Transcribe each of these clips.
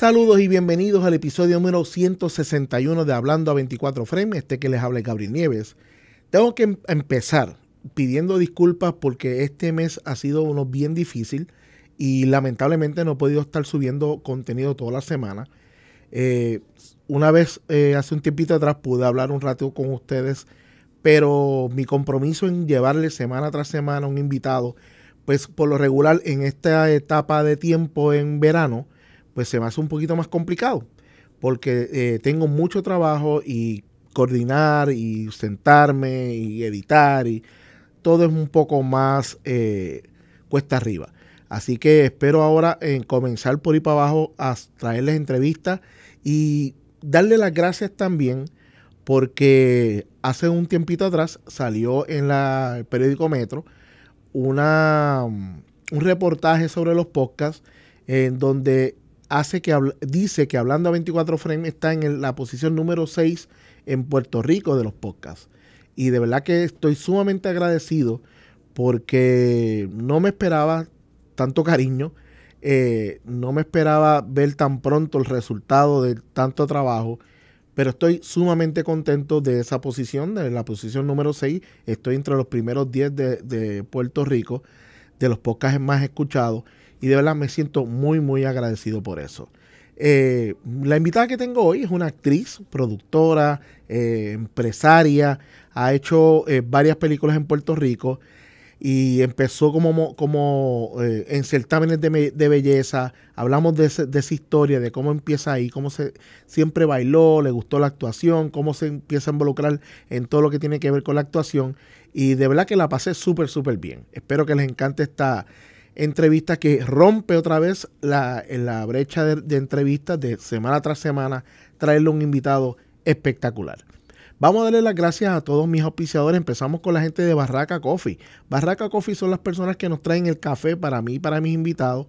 Saludos y bienvenidos al episodio número 161 de Hablando a 24 Frames, este que les habla Gabriel Nieves. Tengo que em-, empezar pidiendo disculpas porque este mes ha sido uno bien difícil y lamentablemente no he podido estar subiendo contenido toda la semana. Eh, una vez eh, hace un tiempito atrás pude hablar un rato con ustedes, pero mi compromiso en llevarle semana tras semana un invitado, pues por lo regular en esta etapa de tiempo en verano, pues se me hace un poquito más complicado, porque eh, tengo mucho trabajo y coordinar y sentarme y editar y todo es un poco más eh, cuesta arriba. Así que espero ahora en eh, comenzar por ir para abajo a traerles entrevistas y darle las gracias también porque hace un tiempito atrás salió en la, el periódico Metro una, mm, un reportaje sobre los podcasts en donde hace que dice que hablando a 24 frames está en la posición número 6 en Puerto Rico de los podcasts. Y de verdad que estoy sumamente agradecido porque no me esperaba tanto cariño, eh, no me esperaba ver tan pronto el resultado de tanto trabajo, pero estoy sumamente contento de esa posición, de la posición número 6. Estoy entre los primeros 10 de, de Puerto Rico, de los podcasts más escuchados y de verdad me siento muy, muy agradecido por eso. Eh, la invitada que tengo hoy es una actriz, productora, eh, empresaria, ha hecho eh, varias películas en Puerto Rico y empezó como, como en certámenes de, belleza. Hablamos de, de, esa historia, de cómo empieza ahí, cómo se siempre bailó, le gustó la actuación, cómo se empieza a involucrar en todo lo que tiene que ver con la actuación. Y de verdad que la pasé súper, súper bien. Espero que les encante esta, entrevista que rompe otra vez la, brecha de, de, entrevistas de semana tras semana, traerle un invitado espectacular. Vamos a darle las gracias a todos mis auspiciadores. Empezamos con la gente de Barraca Coffee. Barraca Coffee son las personas que nos traen el café para mí y para mis invitados.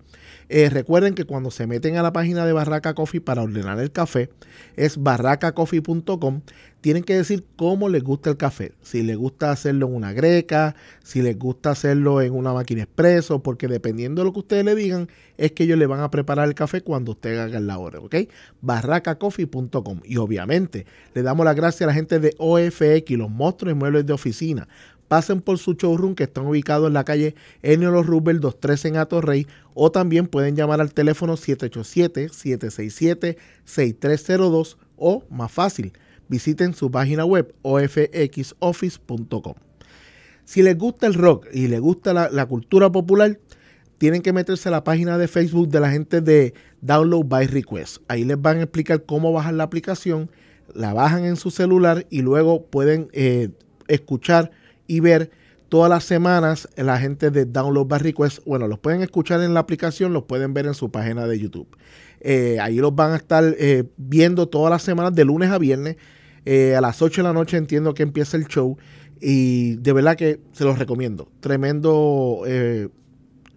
Eh, recuerden que cuando se meten a la página de Barraca Coffee para ordenar el café, es barracacoffee.com. Tienen que decir cómo les gusta el café. Si les gusta hacerlo en una greca, si les gusta hacerlo en una máquina expreso, porque dependiendo de lo que ustedes le digan, es que ellos le van a preparar el café cuando usted haga la hora, ¿ok? Barracacoffee.com. Y obviamente le damos las gracias a la gente de OFX, los monstruos y muebles de oficina pasen por su showroom que están ubicados en la calle Enio Rubel 213 en Atorrey o también pueden llamar al teléfono 787-767-6302 o más fácil, visiten su página web ofxoffice.com. Si les gusta el rock y les gusta la, cultura popular, tienen que meterse a la página de Facebook de la gente de Download by Request. Ahí les van a explicar cómo bajar la aplicación, la bajan en su celular y luego pueden eh, escuchar y ver todas las semanas la gente de Download by Request. Bueno, los pueden escuchar en la aplicación, los pueden ver en su página de YouTube. Eh, ahí los van a estar eh, viendo todas las semanas, de lunes a viernes. Eh, a las 8 de la noche entiendo que empieza el show. Y de verdad que se los recomiendo. Tremendo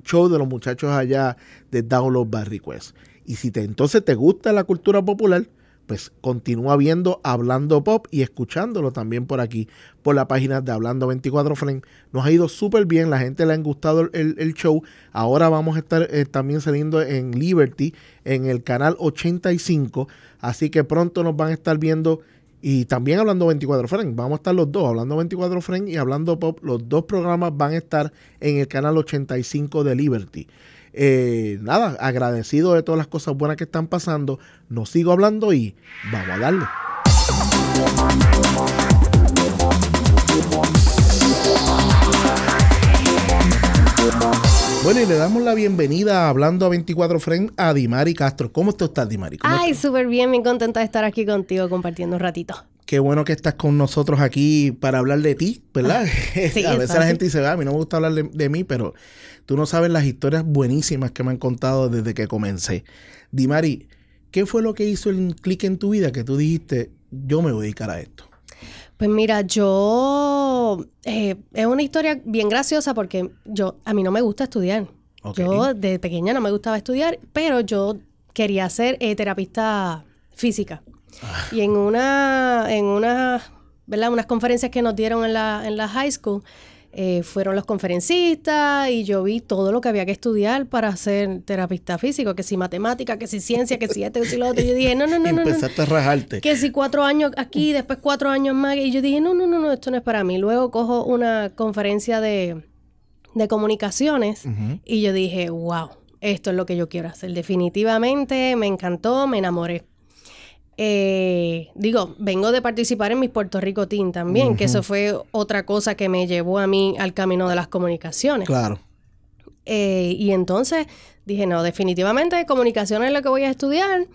show de los muchachos allá de Download by Request. Y si te, entonces te gusta la cultura popular, pues continúa viendo Hablando Pop y escuchándolo también por aquí, por la página de Hablando 24 Frame. Nos ha ido súper bien, la gente le ha gustado el, show. Ahora vamos a estar eh, también saliendo en Liberty, en el canal 85. Así que pronto nos van a estar viendo y también hablando 24 Frame. Vamos a estar los dos, hablando 24 Frame y hablando Pop. Los dos programas van a estar en el canal 85 de Liberty. Eh, nada, agradecido de todas las cosas buenas que están pasando. No sigo hablando y vamos a darle. Bueno, y le damos la bienvenida hablando a 24 Friends a Dimari Castro. ¿Cómo estás, Dimari? Ay, súper bien, bien contenta de estar aquí contigo compartiendo un ratito. Qué bueno que estás con nosotros aquí para hablar de ti, ¿verdad? Ah, a veces la gente dice, va ah, a mí no me gusta hablar de mí, pero Tú no sabes las historias buenísimas que me han contado desde que comencé. Dimari, ¿qué fue lo que hizo el clic en tu vida que tú dijiste, yo me voy a dedicar a esto? Pues mira, yo eh, es una historia bien graciosa porque yo a mí no me gusta estudiar. Yo desde pequeña no me gustaba estudiar, pero yo quería ser eh, terapista física. Ah. Y en una, en una, Unas conferencias que nos dieron en la, en la high school, eh, fueron los conferencistas y yo vi todo lo que había que estudiar para ser terapista físico, que si matemática, que si ciencia, que si este, que si lo otro. Yo dije, no, no, no, no. Empezaste a rajarte. Que si cuatro años aquí, mm. después cuatro años más. Y yo dije, no, no, no, no, esto no es para mí. Luego cojo una conferencia de, comunicaciones y yo dije, wow, esto es lo que yo quiero hacer. Definitivamente me encantó, me enamoré. Eh, digo, vengo de participar en mis Puerto Rico Team también, que eso fue otra cosa que me llevó a mí al camino de las comunicaciones. Claro. Eh, y entonces dije, no, definitivamente comunicación es lo que voy a estudiar.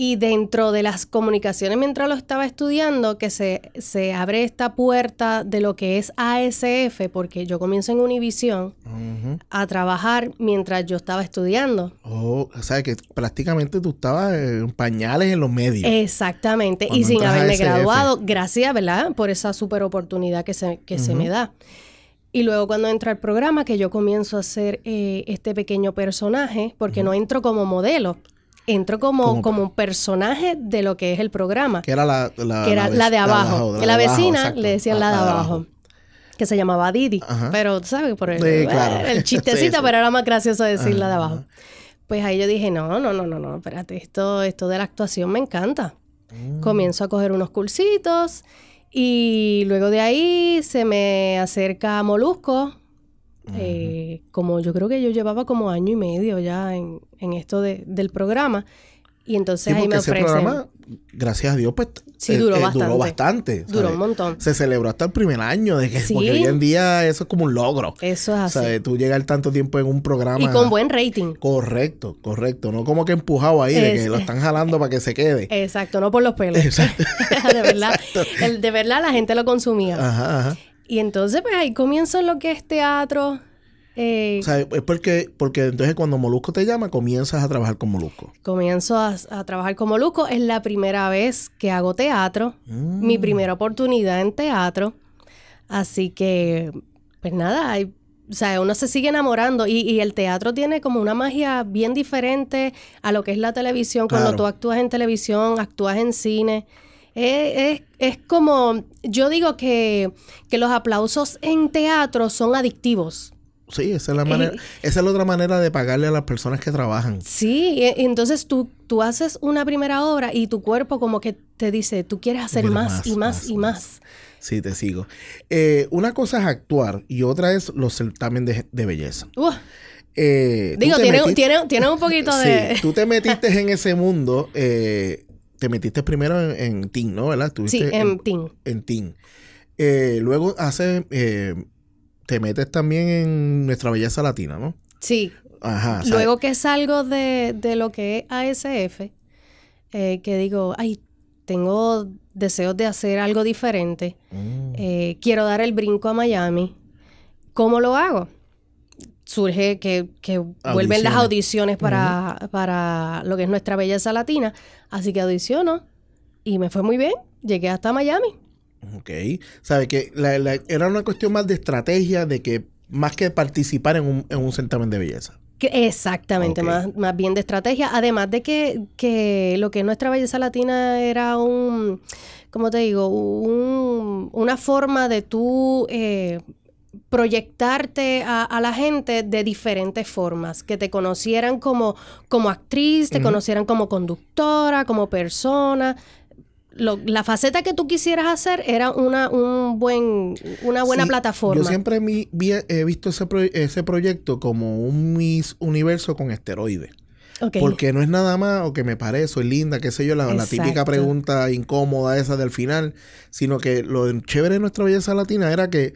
Y dentro de las comunicaciones, mientras lo estaba estudiando, que se, se abre esta puerta de lo que es ASF, porque yo comienzo en Univisión a trabajar mientras yo estaba estudiando. Oh, o sea que prácticamente tú estabas en pañales en los medios. Exactamente, y sin haberme graduado, gracias, ¿verdad? Por esa super oportunidad que se, que se me da. Y luego cuando entra el programa, que yo comienzo a ser eh, este pequeño personaje, porque no entro como modelo entro como, como, un personaje de lo que es el programa. Que era la, de abajo. Que la vecina le decían la de abajo que se llamaba Didi. Pero, sabes, por el, eh, chistecito, pero era más gracioso decir la de abajo. Pues ahí yo dije, no, no, no, no, no, espérate, esto, esto de la actuación me encanta. Mm. Comienzo a coger unos cursitos y luego de ahí se me acerca Molusco, eh, como yo creo que yo llevaba como año y medio ya en, esto del programa. Y entonces ahí me ofrecen. Ese programa, gracias a Dios, pues eh, eh, duró, bastante. duró un montón. Se celebró hasta el primer año de que, porque hoy en día eso es como un logro. Eso es así. Tú llegar tanto tiempo en un programa. Y con buen rating. Correcto, correcto. No como que empujado ahí, de que lo están jalando para que se quede. Exacto, no por los pelos. de verdad. de verdad la gente lo consumía. Ajá, ajá. Y entonces, pues ahí comienzo en lo que es teatro. Eh, o sea, es porque, porque entonces cuando Molusco te llama, comienzas a trabajar con Molusco. Comienzo a, trabajar con Molusco. Es la primera vez que hago teatro. Mi mm. primera oportunidad en teatro. Así que, pues nada, hay, o sea, uno se sigue enamorando y, el teatro tiene como una magia bien diferente a lo que es la televisión. Cuando tú actúas en televisión, actúas en cine. Es, como, yo digo que, los aplausos en teatro son adictivos. Sí, esa es la eh, manera, esa es la otra manera de pagarle a las personas que trabajan. Sí, entonces tú, tú haces una primera obra y tu cuerpo como que te dice, tú quieres hacer más, y más, y más. Sí, te sigo. Eh, una cosa es actuar y otra es los certamen de, belleza. Eh, digo, tiene, un poquito de... tú te metiste en ese mundo te metiste primero en, en ¿no? ¿Verdad? sí, en, teen. En eh, luego hace, eh, te metes también en Nuestra Belleza Latina, ¿no? Sí. Ajá. Luego que salgo de, de, lo que es ASF, eh, que digo, ay, tengo deseos de hacer algo diferente, mm. quiero dar el brinco a Miami, ¿cómo lo hago? surge que, vuelven las audiciones para, para lo que es nuestra belleza latina. Así que audiciono y me fue muy bien. Llegué hasta Miami. Ok. ¿Sabe que era una cuestión más de estrategia, de que más que participar en un, en certamen de belleza? exactamente, más, más bien de estrategia. Además de que, lo que es nuestra belleza latina era un, ¿cómo te digo? una forma de tú eh, proyectarte a, la gente de diferentes formas, que te conocieran como, como actriz, te conocieran como conductora, como persona. la faceta que tú quisieras hacer era una, un buen, una buena plataforma. Yo siempre he visto ese, proyecto como un Universo con esteroides. Porque no es nada más, o que me parece, soy linda, qué sé yo, la, la, típica pregunta incómoda esa del final, sino que lo chévere de nuestra belleza latina era que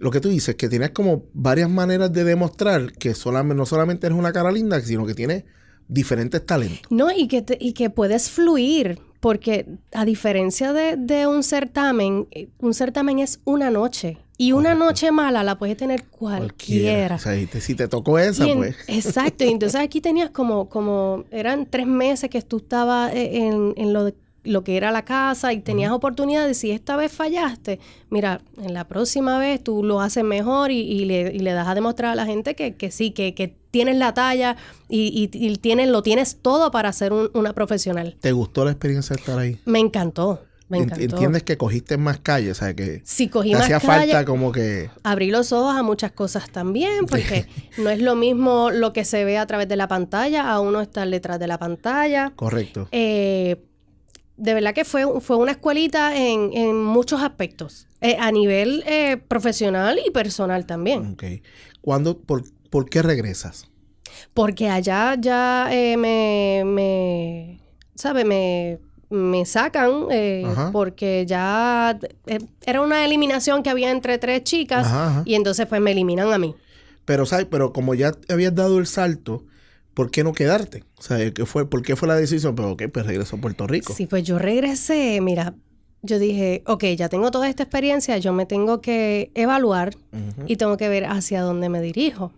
lo que tú dices, que tienes como varias maneras de demostrar que solamente, no solamente eres una cara linda, sino que tienes diferentes talentos. No, y que, y que puedes fluir, porque a diferencia de, un certamen, eh, un certamen es una noche. Y una noche mala la puede tener cualquiera. O sea, si te tocó esa, pues. Exacto. Y entonces aquí tenías como, como, eran tres meses que tú estabas eh, en, en lo de lo que era la casa y tenías oportunidades. Si esta vez fallaste, mira, en la próxima vez tú lo haces mejor y, le, das a demostrar a la gente que, sí, que, tienes la talla y, y lo tienes todo para ser una profesional. ¿Te gustó la experiencia de estar ahí? Me encantó. Me encantó. Entiendes que cogiste más calles, o sea, que si cogí más hacía falta como que... Abrí los ojos a muchas cosas también, porque no es lo mismo lo que se ve a través de la pantalla a uno estar detrás de la pantalla. Correcto. Eh, de verdad que fue, fue una escuelita en, en muchos aspectos, eh, a nivel eh, profesional y personal también. ¿Cuándo, por, qué regresas? Porque allá ya eh, me, me, ¿sabe? Me, me sacan porque ya era una eliminación que había entre tres chicas y entonces pues me eliminan a mí. Pero, ¿sabes? Pero como ya habías dado el salto, ¿por qué no quedarte? O sea, eh, ¿qué fue, ¿por qué fue la decisión? Pero pues, ok, pues regreso a Puerto Rico. Sí, pues yo regresé, mira, yo dije, ok, ya tengo toda esta experiencia, yo me tengo que evaluar y tengo que ver hacia dónde me dirijo.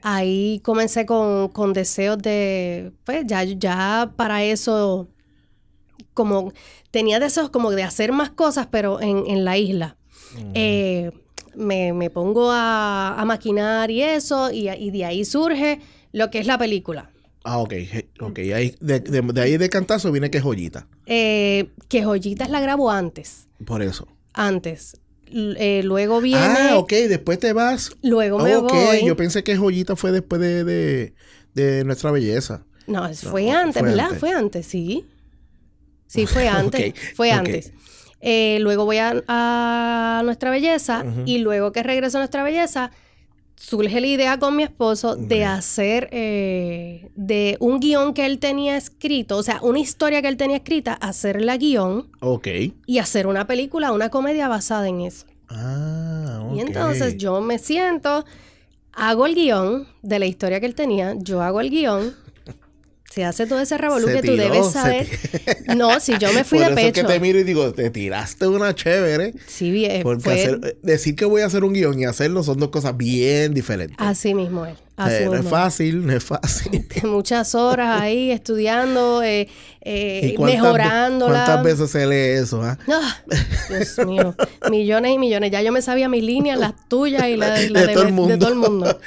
Ahí comencé con, deseos de, pues ya, ya para eso, como tenía deseos como de hacer más cosas, pero en, la isla. Eh, me, pongo a, maquinar y eso, y, y de ahí surge lo que es la película. Ah, ok, de, ahí de cantazo viene que joyita. Eh, que joyitas la grabo antes. Por eso. Antes. Eh, luego viene. Ah, ok, después te vas. Luego me okay. voy. Yo pensé que joyita fue después de, nuestra belleza. No, fue antes, ¿verdad? Fue antes, sí. Sí, fue antes. Fue antes. Eh, luego voy a, Nuestra Belleza y luego que regreso a Nuestra Belleza, surge la idea con mi esposo de hacer eh, de un guión que él tenía escrito, o sea, una historia que él tenía escrita, hacer la guión. Y hacer una película, una comedia basada en eso. Ah, y entonces yo me siento, hago el guión de la historia que él tenía, yo hago el guión se hace todo ese revolú que tú debes saber. No, si yo me fui de pecho. Es que te miro y digo, te tiraste una chévere. Sí, bien. Porque decir que voy a hacer un guión y hacerlo son dos cosas bien diferentes. Así mismo es. no es fácil, no es fácil. Muchas horas ahí estudiando, eh, eh, mejorando cuántas, veces se lee eso? Ah? Dios mío, millones y millones. Ya yo me sabía mis líneas, las tuyas y las la De todo el mundo.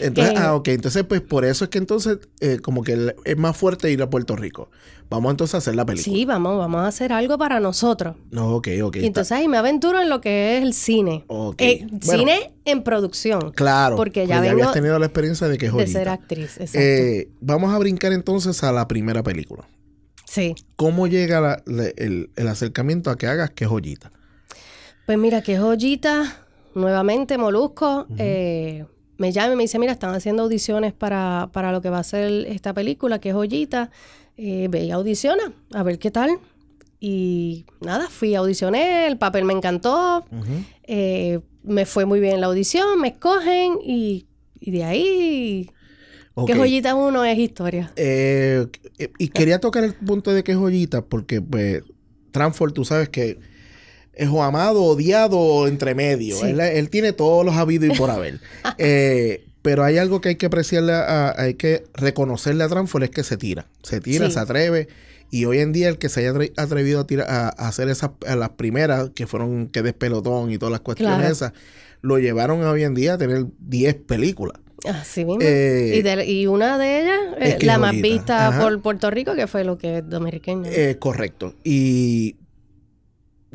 Entonces, ah, ok, entonces pues por eso es que entonces eh, como que es más fuerte ir a Puerto Rico. Vamos entonces a hacer la película. Sí, vamos, vamos a hacer algo para nosotros. No, ok, ok. Y entonces ahí me aventuro en lo que es el cine. Ok. Eh, cine en producción. Claro. Porque ya, habías tenido la experiencia de que es De ser actriz, exacto. Eh, vamos a brincar entonces a la primera película. Sí. ¿Cómo llega el, acercamiento a que hagas que joyita? Pues mira, que joyita, nuevamente Molusco, me llama y me dice, mira, están haciendo audiciones para, lo que va a ser esta película, que es Joyita. Eh, ve y audiciona, a ver qué tal. Y nada, fui, audicioné, el papel me encantó, eh, me fue muy bien la audición, me escogen y, de ahí... Okay. Que joyita uno es historia. Eh, y quería tocar el punto de que joyita, porque pues, Transform, tú sabes que es eh, o amado, odiado entre medio. Él, tiene todos los habidos y por haber. Eh, pero hay algo que hay que apreciarle, a, hay que reconocerle a es que se tira. Se tira, se atreve. Y hoy en día el que se haya atrevido a, tirar, a, hacer esas las primeras, que fueron que despelotón y todas las cuestiones esas, lo llevaron a hoy en día a tener 10 películas. Así mismo. Eh, y, una de ellas, la más vista por Puerto Rico, que fue lo que es correcto. Y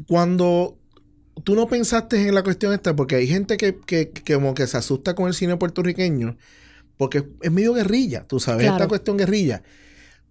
cuando tú no pensaste en la cuestión esta, porque hay gente que, como que se asusta con el cine puertorriqueño, porque es medio guerrilla, tú sabes, esta cuestión guerrilla.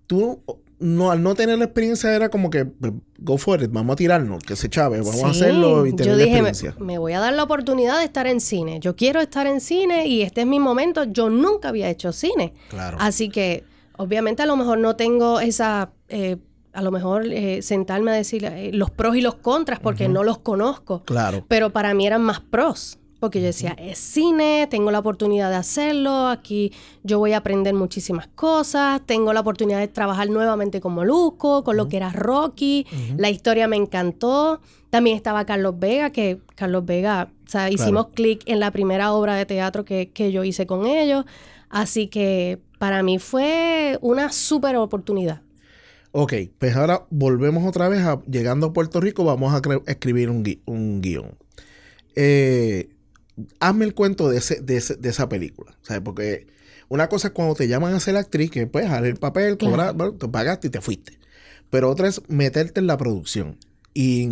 Tú, no, al no tener la experiencia era como que pues, go for it, vamos a tirarnos, que se chave, vamos a hacerlo y yo dije, Me, voy a dar la oportunidad de estar en cine. Yo quiero estar en cine y este es mi momento. Yo nunca había hecho cine. Así que, obviamente, a lo mejor no tengo esa eh, a lo mejor eh, sentarme a decir eh, los pros y los contras porque no los conozco. Claro. Pero para mí eran más pros. Porque yo decía, es cine, tengo la oportunidad de hacerlo, aquí yo voy a aprender muchísimas cosas, tengo la oportunidad de trabajar nuevamente con Molusco, con lo que era Rocky, la historia me encantó. También estaba Carlos Vega, que Carlos Vega, o sea, hicimos clic en la primera obra de teatro que, que yo hice con ellos. Así que para mí fue una súper oportunidad. Ok, pues ahora volvemos otra vez a llegando a Puerto Rico, vamos a escribir un, guión. Eh, hazme el cuento de, ese, de, esa película, ¿sabes? Porque una cosa es cuando te llaman a ser actriz, que puedes jalar el papel, cobrar, te pagaste y te fuiste. Pero otra es meterte en la producción. y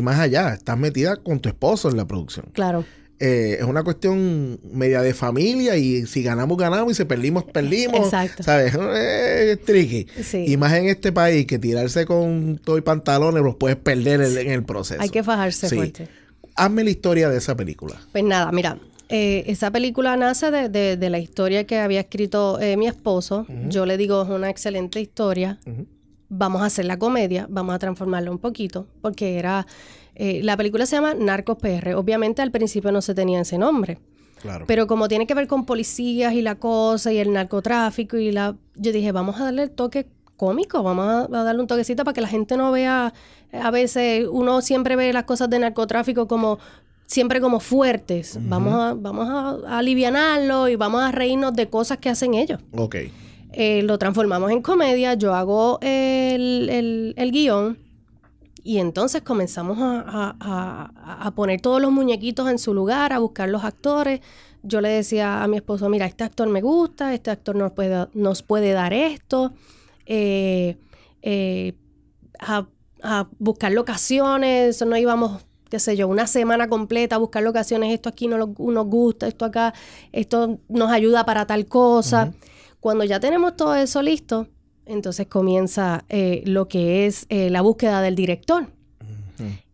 más allá, estás metida con tu esposo en la producción. Claro. Eh, es una cuestión media de familia y si ganamos, ganamos y si perdimos, perdimos. Exacto. ¿Sabes? Eh, es tricky. Y más en este país que tirarse con todo y pantalones los puedes perder en, el proceso. Hay que fajarse fuerte. Hazme la historia de esa película. Pues nada, mira, eh, esa película nace de, la historia que había escrito mi esposo. Yo le digo, es una excelente historia. Vamos a hacer la comedia, vamos a transformarla un poquito, porque era eh, la película se llama Narcos PR. Obviamente al principio no se tenía ese nombre. Claro. Pero como tiene que ver con policías y la cosa y el narcotráfico y la... Yo dije, vamos a darle el toque cómico, vamos a, darle un toquecito para que la gente no vea... Eh, a veces uno siempre ve las cosas de narcotráfico como siempre como fuertes. Vamos, a, vamos alivianarlo y vamos a reírnos de cosas que hacen ellos. Ok. Eh, lo transformamos en comedia, yo hago el, el, el guión y entonces comenzamos a, poner todos los muñequitos en su lugar, a buscar los actores. Yo le decía a mi esposo, mira, este actor me gusta, este actor nos puede, nos puede dar esto. Eh, eh, a, buscar locaciones, no íbamos qué sé yo, una semana completa a buscar locaciones, esto aquí no nos gusta, esto acá, esto nos ayuda para tal cosa. Cuando ya tenemos todo eso listo, entonces comienza eh, lo que es eh, la búsqueda del director.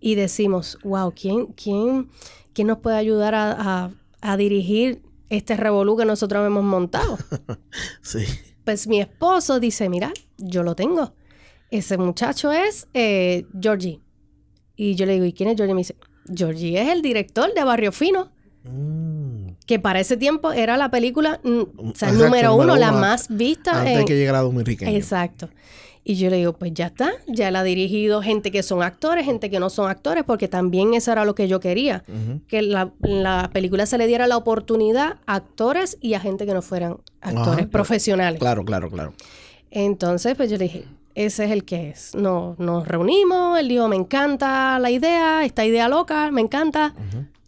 Y decimos, wow, ¿quién, quién, quién nos puede ayudar a, dirigir este revolú que nosotros hemos montado? sí. Pues mi esposo dice, mira, yo lo tengo. Ese muchacho es eh, Georgie. Y yo le digo, ¿y quién es Georgie? Y me dice, Georgie es el director de Barrio Fino. Mm que para ese tiempo era la película mm, o sea, número uno, la más vista. Antes de que llegara Enriqueño. Exacto. Y yo le digo, pues ya está, ya la ha dirigido gente que son actores, gente que no son actores, porque también eso era lo que yo quería, que la, película se le diera la oportunidad a actores y a gente que no fueran actores profesionales. Claro, claro, claro. Entonces, pues yo le dije, ese es el que es. No, nos reunimos, él dijo, me encanta la idea, esta idea loca, me encanta,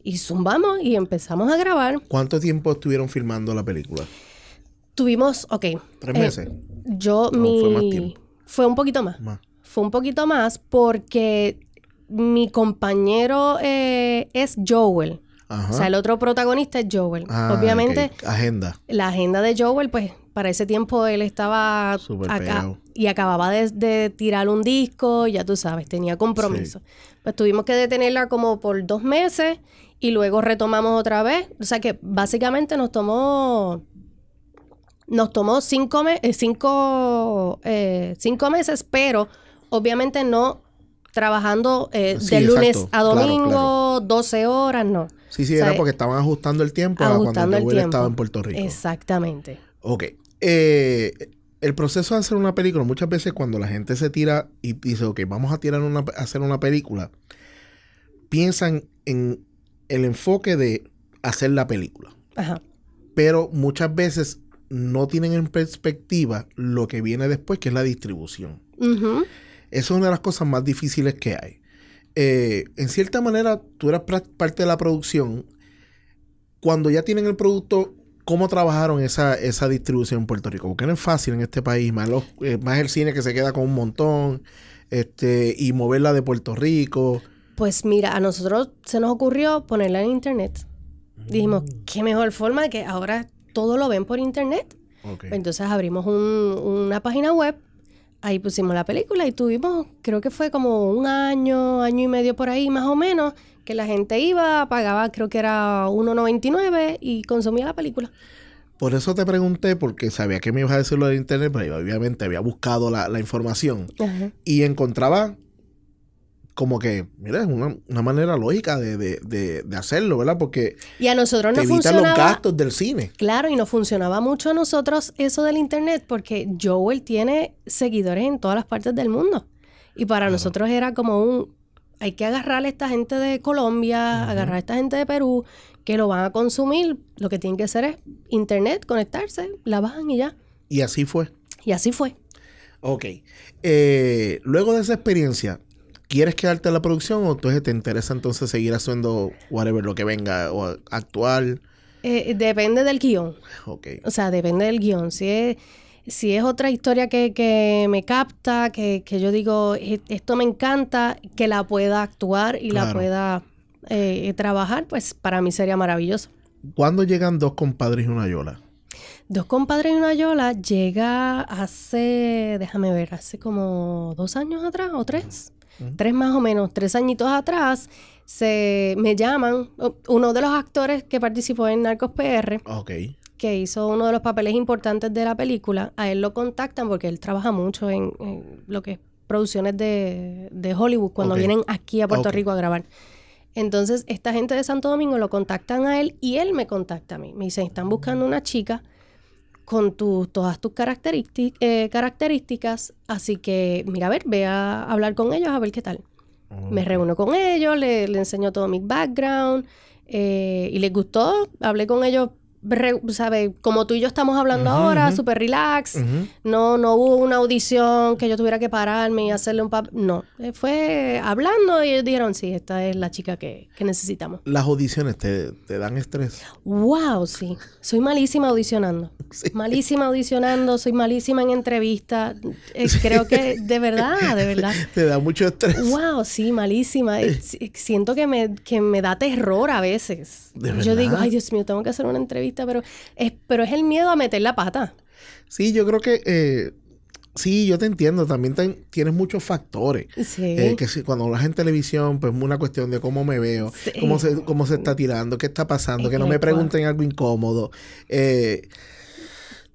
y zumbamos y empezamos a grabar. ¿Cuánto tiempo estuvieron filmando la película? Tuvimos, ok. ¿Tres eh, meses? yo, mi... Fue, un poquito más. Fue un poquito más porque mi compañero eh, es Joel. O sea, el otro protagonista es Joel. Ah, Obviamente. Agenda. La agenda de Joel, pues para ese tiempo él estaba acá y acababa de, tirar un disco, ya tú sabes, tenía compromiso. Pues tuvimos que detenerla como por dos meses y luego retomamos otra vez. O sea que básicamente nos tomó. Nos tomó cinco, eh, cinco, eh, cinco meses, pero obviamente no trabajando eh, ah, de lunes a domingo, 12 horas, no. Sí, sí, era porque estaban ajustando el tiempo ajustando a cuando el tiempo. estaba en Puerto Rico. Exactamente. Ok. el proceso de hacer una película, muchas veces cuando la gente se tira y dice, ok, vamos a tirar una, a hacer una película, piensan en el enfoque de hacer la película. Ajá. Pero muchas veces no tienen en perspectiva lo que viene después, que es la distribución. es una de las cosas más difíciles que hay. Eh, en cierta manera, tú eras parte de la producción. Cuando ya tienen el producto, ¿cómo trabajaron esa, esa distribución en Puerto Rico? Porque no es fácil en este país, más, eh, más el cine que se queda con un montón, este, y moverla de Puerto Rico. Pues mira, a nosotros se nos ocurrió ponerla en internet. Dijimos, mm. qué mejor forma que ahora todo lo ven por internet. Entonces abrimos una página web, ahí pusimos la película y tuvimos, creo que fue como un año, año y medio por ahí, más o menos, que la gente iba, pagaba, creo que era 1.99 y consumía la película. Por eso te pregunté, porque sabía que me ibas a decirlo de internet, pero obviamente había buscado la, información y encontraba como que, mira, es una, manera lógica de, hacerlo, ¿verdad? Porque y a nosotros te funcionaba, los gastos del cine. Claro, y no funcionaba mucho a nosotros eso del internet, porque Joel tiene seguidores en todas las partes del mundo. Y para nosotros era como un, hay que agarrar a esta gente de Colombia, agarrar a esta gente de Perú, que lo van a consumir. Lo que tienen que hacer es internet, conectarse, la bajan y ya. Y así fue. Y así fue. Ok. Eh, luego de esa experiencia, quieres quedarte en la producción o entonces te interesa entonces seguir haciendo whatever lo que venga o actuar? Eh, depende del guión. O sea, depende del guión. Si es, si es otra historia que, me capta, que, yo digo, e-, esto me encanta, que la pueda actuar y la pueda eh, trabajar, pues para mí sería maravilloso. ¿Cuándo llegan dos compadres y una yola? Dos compadres y una yola llega hace, déjame ver, hace como dos años atrás o tres tres más o menos, tres añitos atrás, se me llaman uno de los actores que participó en Narcos PR. que hizo uno de los papeles importantes de la película, a él lo contactan porque él trabaja mucho en, lo que es producciones de, Hollywood cuando vienen aquí a Puerto Rico a grabar. Entonces, esta gente de Santo Domingo lo contactan a él y él me contacta a mí. Me dice, están buscando una chica con todas tus eh, características. Así que, mira, a ver, ve a hablar con ellos a ver qué tal. Me reúno con ellos, le, le enseño todo mi background eh, y les gustó. Hablé con ellos sabe, como tú y yo estamos hablando ahora, súper relax. No, no hubo una audición que yo tuviera que pararme y hacerle un pap... No, eh, fue hablando y ellos dijeron, sí, esta es la chica que, que necesitamos. ¿Las audiciones te, te, dan estrés? ¡Wow! Sí. Soy malísima audicionando. Malísima audicionando, soy malísima en entrevista eh, Creo que, de verdad, de verdad. Te da mucho estrés. ¡Wow! Sí, malísima. Eh, siento que me, que me da terror a veces. yo digo, ay Dios mío, tengo que hacer una entrevista pero es, pero es el miedo a meter la pata. Sí, yo creo que eh, sí, yo te entiendo. También tienes muchos factores. Eh, que si, cuando hablas en televisión, pues es una cuestión de cómo me veo, cómo, se, cómo se está tirando, qué está pasando, que no me pregunten algo incómodo. Eh,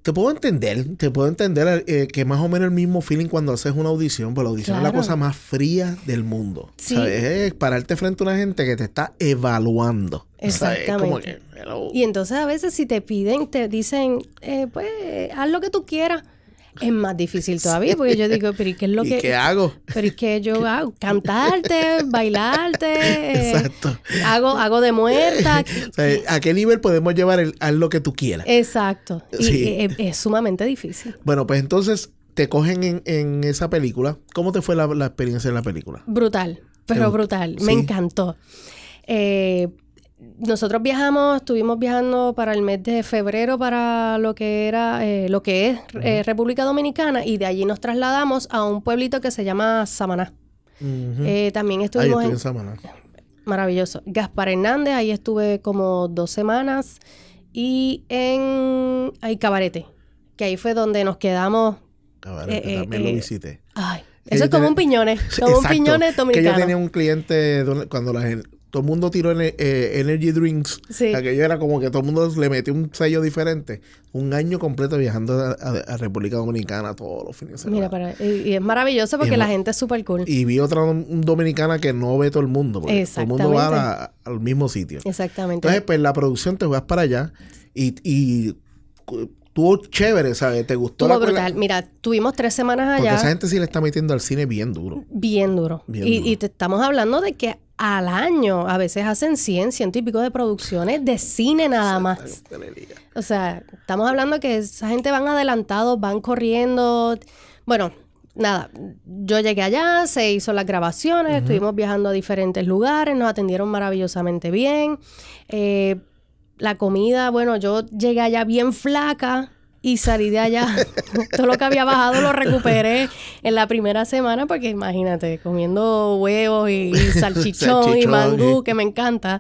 te puedo entender, te puedo entender eh, que más o menos el mismo feeling cuando haces una audición, pues la audición es la cosa más fría del mundo. Sí. ¿sabes? Es pararte frente a una gente que te está evaluando. Exactamente. y entonces a veces si te piden, te dicen, eh, pues haz lo que tú quieras. Es más difícil todavía porque yo digo, pero ¿y qué es lo que hago? Pero ¿y qué yo hago? Cantarte, bailarte. Eh, Exacto. hago, hago de muerta. O sea, ¿A qué nivel podemos llevar a lo que tú quieras? Exacto. Y, e, e, es, sumamente difícil. Bueno, pues entonces te cogen en, esa película. ¿Cómo te fue la, experiencia en la película? Brutal, pero brutal. Me encantó. Eh, nosotros viajamos, estuvimos viajando para el mes de febrero para lo que era, eh, lo que es eh, República Dominicana y de allí nos trasladamos a un pueblito que se llama Samaná. Eh, también estuvimos ahí en, en Samaná. Maravilloso. Gaspar Hernández, ahí estuve como dos semanas y en ahí Cabarete, que ahí fue donde nos quedamos. Cabarete, también lo visité. Ay. Eso es como un piñones, como un piñones dominicano. Que yo tenía un cliente cuando la, gente todo el mundo tiró eh, energy drinks. Sí. Aquello era como que todo el mundo le metió un sello diferente. Un año completo viajando a, República Dominicana todos los fines de semana. Mira, para y, es maravilloso porque la gente es súper cool. Y vi otra dominicana que no ve todo el mundo. Porque Todo el mundo va al mismo sitio. Exactamente. Entonces, pues la producción te vas para allá y, y estuvo chévere, ¿sabes? ¿Te gustó? Estuvo brutal. Mira, tuvimos tres semanas allá. Porque esa gente sí le está metiendo al cine bien duro. Bien duro. y, duro. y, te estamos hablando de que al año. A veces hacen 100, 100 de producciones de cine nada más. O sea, estamos hablando que esa gente van adelantados, van corriendo. Bueno, nada, yo llegué allá, se hizo las grabaciones, estuvimos viajando a diferentes lugares, nos atendieron maravillosamente bien. Eh, la comida, bueno, yo llegué allá bien flaca y salí de allá. Todo lo que había bajado lo recuperé en la primera semana porque imagínate, comiendo huevos y, salchichón, y mandú, que me encanta.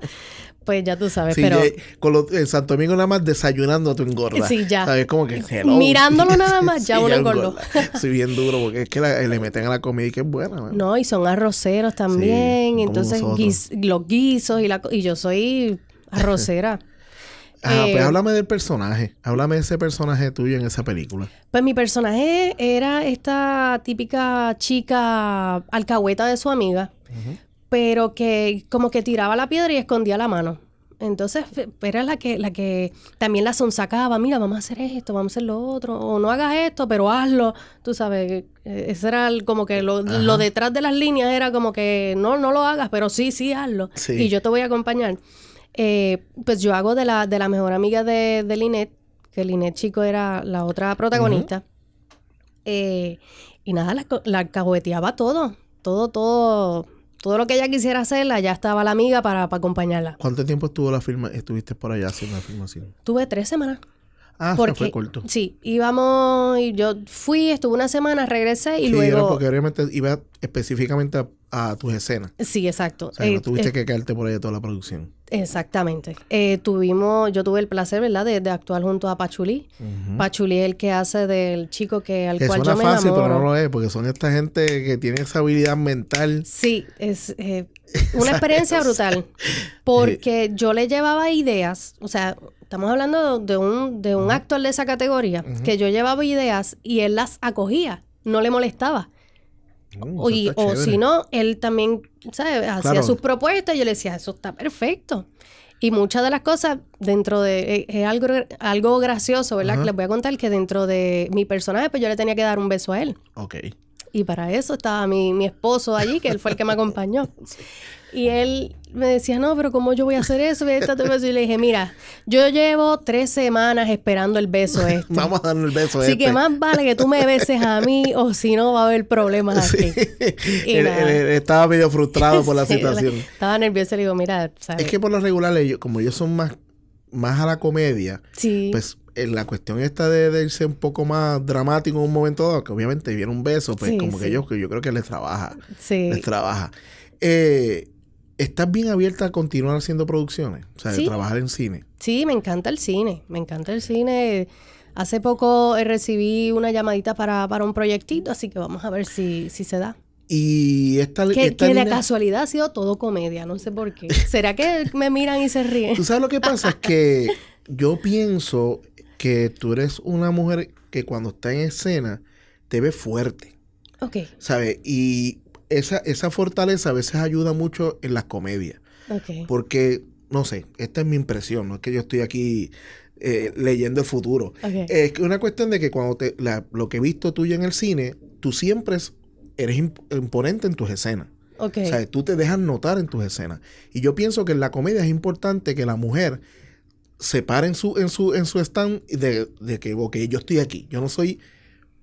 Pues ya tú sabes, sí, pero... Eh, con Santo Domingo nada más desayunando a tu engorda. Sí, ya. ¿Sabes? Como que... Mirándolo nada más, ya uno engordó. Sí, bien duro, porque es que le meten a la comida y que es buena. No, y son arroceros también. entonces, los guisos y, la, y yo soy arrocera. Ah, pues eh, háblame del personaje. Háblame de ese personaje tuyo en esa película. Pues mi personaje era esta típica chica alcahueta de su amiga, pero que como que tiraba la piedra y escondía la mano. Entonces pues era la que, la que también la sonsacaba, mira, vamos a hacer esto, vamos a hacer lo otro, o no hagas esto, pero hazlo, tú sabes, ese era como que lo, detrás de las líneas era como que no, no lo hagas, pero sí, sí, hazlo, y yo te voy a acompañar. Eh, pues yo hago de la, de la mejor amiga de, de Linet, que Linet Chico era la otra protagonista. eh, y nada, la, la cagueteaba todo, todo, todo, todo lo que ella quisiera hacerla ya estaba la amiga para, acompañarla. ¿Cuánto tiempo estuvo la firma, estuviste por allá haciendo la filmación? Tuve tres semanas. Ah, porque, fue corto. Sí, íbamos, y yo fui, estuve una semana, regresé y luego. porque obviamente iba específicamente a, tus escenas. Sí, exacto. O eh, tuviste eh, que quedarte por ahí toda la producción. Exactamente. Eh, tuvimos, yo tuve el placer, ¿verdad?, de, actuar junto a Pachulí. Pachulí es el que hace del chico que al cual yo me fácil, pero no lo es, porque son esta gente que tiene esa habilidad mental. Sí, es eh, una experiencia brutal, porque yo le llevaba ideas, o sea, estamos hablando de un, de un actor de esa categoría, que yo llevaba ideas y él las acogía, no le molestaba. Mm, o, y, si no, él también, ¿sabes? Hacía sus propuestas y yo le decía, eso está perfecto. Y muchas de las cosas dentro de... Eh, es algo, algo gracioso, ¿verdad? Que les voy a contar que dentro de mi personaje, pues yo le tenía que dar un beso a él. Ok. Y para eso estaba mi, mi esposo allí, que él fue el que me acompañó. Y él me decía, no, pero ¿cómo yo voy a hacer eso? Y le dije, mira, yo llevo tres semanas esperando el beso este. Vamos a darnos el beso Así que este. más vale que tú me beses a mí o si no va a haber problemas aquí. estaba medio frustrado por la situación. estaba nervioso y le digo, mira, ¿sabes? Es que por lo regular, como ellos son más, más a la comedia, pues la cuestión esta de, irse un poco más dramático en un momento dado, que obviamente viene un beso, pues como que ellos, yo creo que les trabaja. Sí. Les trabaja. Eh, ¿Estás bien abierta a continuar haciendo producciones? O sea, de trabajar en cine. Sí, me encanta el cine. Me encanta el cine. Hace poco eh, recibí una llamadita para, un proyectito, así que vamos a ver si, se da. Y esta, que, que la de casualidad ha sido todo comedia, no sé por qué. ¿Será que me miran y se ríen? Tú sabes lo que pasa es que yo pienso que tú eres una mujer que cuando está en escena te ve fuerte. Ok. ¿Sabes? Y esa, fortaleza a veces ayuda mucho en las comedias. Porque, no sé, esta es mi impresión, no es que yo estoy aquí eh, leyendo el futuro. Es una cuestión de que cuando te, lo que he visto tú tuyo en el cine, tú siempre eres imponente en tus escenas. O sea, tú te dejas notar en tus escenas. Y yo pienso que en la comedia es importante que la mujer se pare en su, en su, stand de, de que, ok, yo estoy aquí. Yo no soy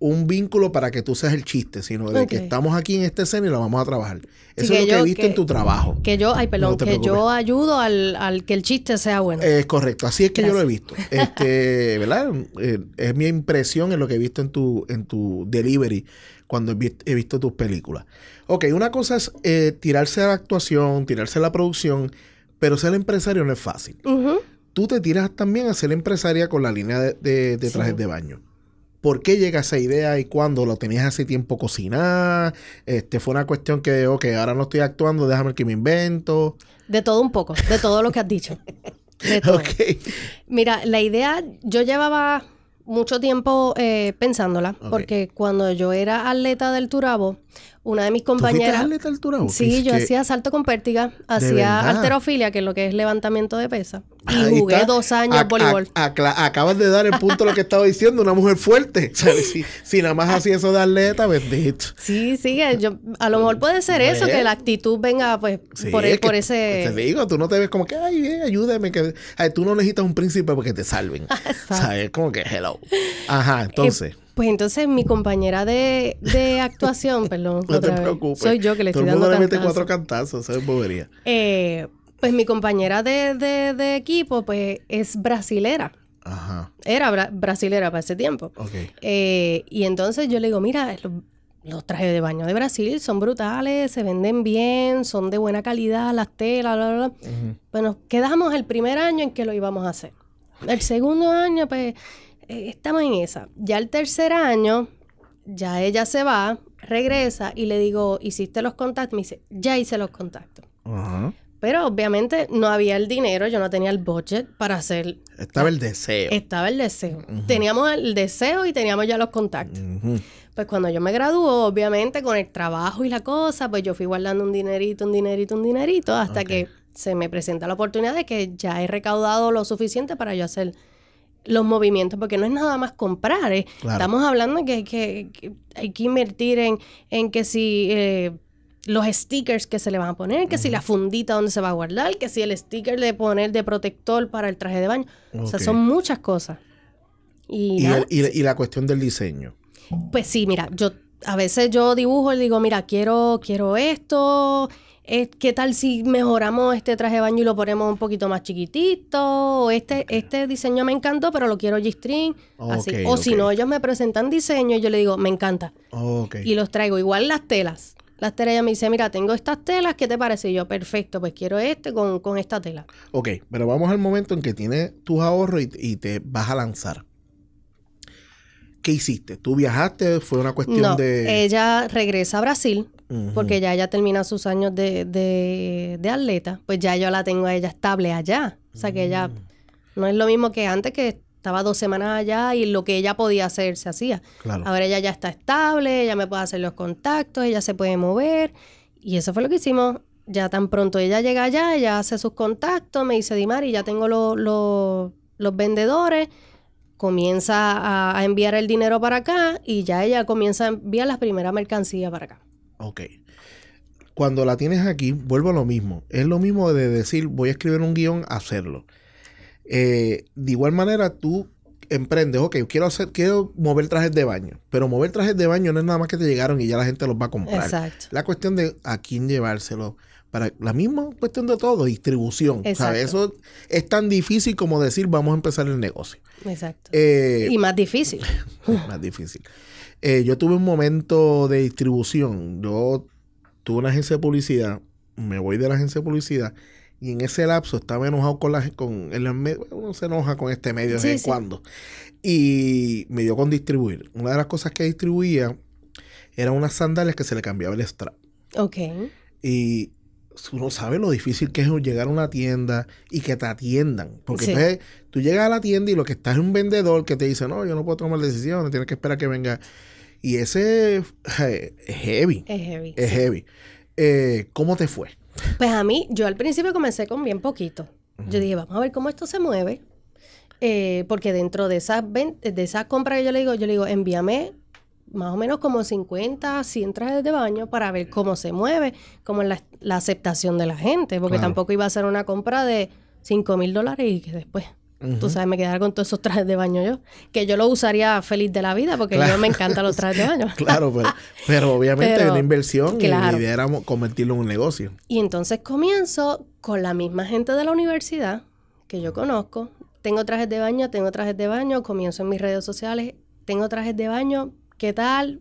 un vínculo para que tú seas el chiste, sino de que estamos aquí en este escena y la vamos a trabajar. Eso es lo que he visto en tu trabajo. Que yo, ay, perdón, que yo ayudo al, que el chiste sea bueno. Es correcto, así es que yo lo he visto. Este, ¿verdad? Eh, es mi impresión en lo que he visto en tu, en tu delivery cuando he visto, tus películas. Ok, una cosa es eh, tirarse a la actuación, tirarse a la producción, pero ser empresario no es fácil. Tú te tiras también a ser empresaria con la línea de, trajes de baño. ¿Por qué llega esa idea y cuándo? ¿Lo tenías hace tiempo cocinada? Este, ¿Fue una cuestión que, ok, ahora no estoy actuando, déjame que me invento? De todo un poco, de todo lo que has dicho. Mira, la idea, yo llevaba mucho tiempo eh, pensándola, porque cuando yo era atleta del Turabo, una de mis compañeras. sí, yo hacía salto con pértiga, hacía arterofilia, que es lo que es levantamiento de pesa. Y jugué dos años voleibol. acabas de dar el punto a lo que estaba diciendo, una mujer fuerte. si, nada más hacía eso de atleta, bendito. Pues, sí, sí, eh, yo, a lo mejor puede ser eso, que pues. la actitud venga pues por, e, por ese. Te digo, tú no te ves como que, ay, eh, ayúdame, tú no necesitas un príncipe porque te salven. o como que hello. Ajá, eh, entonces. Pues entonces mi compañera de, de actuación, perdón. no te preocupes. Soy yo que le estoy dando. le mete cuatro cantazos, eso es bobería. Eh, pues mi compañera de, de, equipo, pues es brasilera. Ajá. Era brasilera para ese tiempo. Ok. Eh, y entonces yo le digo, mira, los, trajes de baño de Brasil son brutales, se venden bien, son de buena calidad, las telas, bla, bla, bla. Pues nos quedamos el primer año en que lo íbamos a hacer. El segundo año, pues eh, estamos en esa. Ya el tercer año, ya ella se va, regresa y le digo, ¿hiciste los contactos? Me dice, ya hice los contactos. Pero obviamente no había el dinero, yo no tenía el budget para hacer. Estaba el deseo. Estaba el deseo. Teníamos el deseo y teníamos ya los contactos. Pues cuando yo me graduó, obviamente con el trabajo y la cosa, pues yo fui guardando un dinerito, un dinerito, un dinerito, hasta que se me presenta la oportunidad de que ya he recaudado lo suficiente para yo hacer los movimientos, porque no es nada más comprar. Estamos hablando que, que, hay que invertir en, en que si eh, los stickers que se le van a poner, que si la fundita donde se va a guardar, que si el sticker de poner de protector para el traje de baño. O sea, son muchas cosas. Y, la, cuestión del diseño. Pues sí, mira, yo a veces yo dibujo y digo, mira, quiero, quiero esto ¿qué tal si mejoramos este traje de baño y lo ponemos un poquito más chiquitito? Este, este diseño me encantó, pero lo quiero G-string. así. O si no, ellos me presentan diseño y yo le digo, me encanta. Y los traigo. Igual las telas. Las telas, ella me dice, mira, tengo estas telas, ¿qué te parece? yo, perfecto, pues quiero este con, esta tela. Ok, pero vamos al momento en que tienes tus ahorros y, te vas a lanzar. ¿Qué hiciste? ¿Tú viajaste? ¿Fue una cuestión de...? ella regresa a Brasil porque ya ella termina sus años de, atleta, pues ya yo la tengo a ella estable allá. O sea que ella mm. no es lo mismo que antes que estaba dos semanas allá y lo que ella podía hacer se hacía. Ahora ella ya está estable, ella me puede hacer los contactos, ella se puede mover. Y eso fue lo que hicimos. Ya tan pronto ella llega allá, ella hace sus contactos, me dice Dimari, ya tengo los vendedores, comienza a enviar el dinero para acá y ya ella comienza a enviar las primeras mercancías para acá. Ok. Cuando la tienes aquí, vuelvo a lo mismo. Es lo mismo de decir, voy a escribir un guión, hacerlo. Eh, de igual manera, tú emprendes, ok, quiero hacer, quiero mover trajes de baño, pero mover trajes de baño no es nada más que te llegaron y ya la gente los va a comprar. Exacto. La cuestión de a quién llevárselo para la misma cuestión de todo, distribución. ¿sabes? Eso es tan difícil como decir vamos a empezar el negocio. Exacto. Eh, y más difícil. más difícil. Eh, yo tuve un momento de distribución. Yo tuve una agencia de publicidad, me voy de la agencia de publicidad y en ese lapso estaba enojado con la con uno se enoja con este medio de vez en cuando y me dio con distribuir. Una de las cosas que distribuía eran unas sandalias que se le cambiaba el strap. Ok. Y uno sabe lo difícil que es llegar a una tienda y que te atiendan. Porque tú llegas a la tienda y lo que estás es un vendedor que te dice, no, yo no puedo tomar decisiones, tienes que esperar que venga y ese eh, es heavy. Es heavy. Es heavy. Eh, ¿Cómo te fue? Pues a mí, yo al principio comencé con bien poquito. Yo dije, vamos a ver cómo esto se mueve. Eh, porque dentro de esas, de compras que yo le digo, yo le digo, envíame más o menos como 50, 100 trajes de baño para ver cómo se mueve, cómo es la, aceptación de la gente, porque tampoco iba a ser una compra de 5 mil dólares y que después Tú sabes, me quedar con todos esos trajes de baño yo. Que yo lo usaría feliz de la vida porque claro. yo me encantan los trajes de baño. claro, pero, obviamente la una inversión y la idea era convertirlo en un negocio. Y entonces comienzo con la misma gente de la universidad que yo conozco. Tengo trajes de baño, tengo trajes de baño, comienzo en mis redes sociales, tengo trajes de baño, ¿qué tal?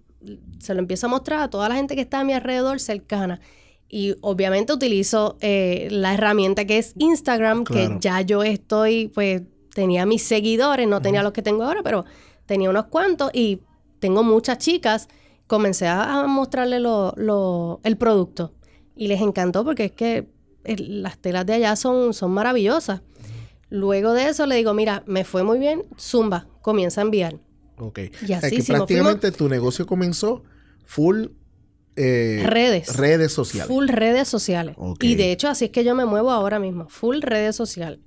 Se lo empiezo a mostrar a toda la gente que está a mi alrededor cercana. Y obviamente utilizo eh, la herramienta que es Instagram, que ya yo estoy, pues tenía mis seguidores, no tenía los que tengo ahora, pero tenía unos cuantos y tengo muchas chicas. Comencé a, mostrarle el producto y les encantó porque es que las telas de allá son, son maravillosas. Luego de eso le digo, mira, me fue muy bien, zumba, comienza a enviar. Y así, prácticamente tu negocio comenzó full eh, redes. Redes sociales. Full redes sociales. Y de hecho, así es que yo me muevo ahora mismo. Full redes sociales.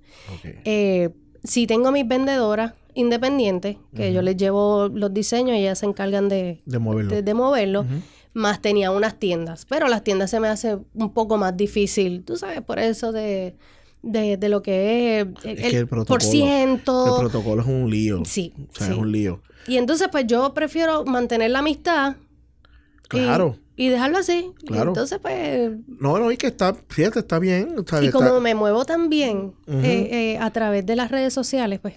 Eh, si tengo mis vendedoras independientes, que yo les llevo los diseños y ellas se encargan de, de moverlo. Más tenía unas tiendas, pero las tiendas se me hace un poco más difícil, tú sabes, por eso de, lo que es, el, por ciento. El protocolo es un lío. sí. es un lío. Y entonces, pues yo prefiero mantener la amistad Claro. Y, dejarlo así. Claro. entonces, pues. No, no, y que está, fíjate, está bien. y como me muevo también eh, eh, a través de las redes sociales, pues.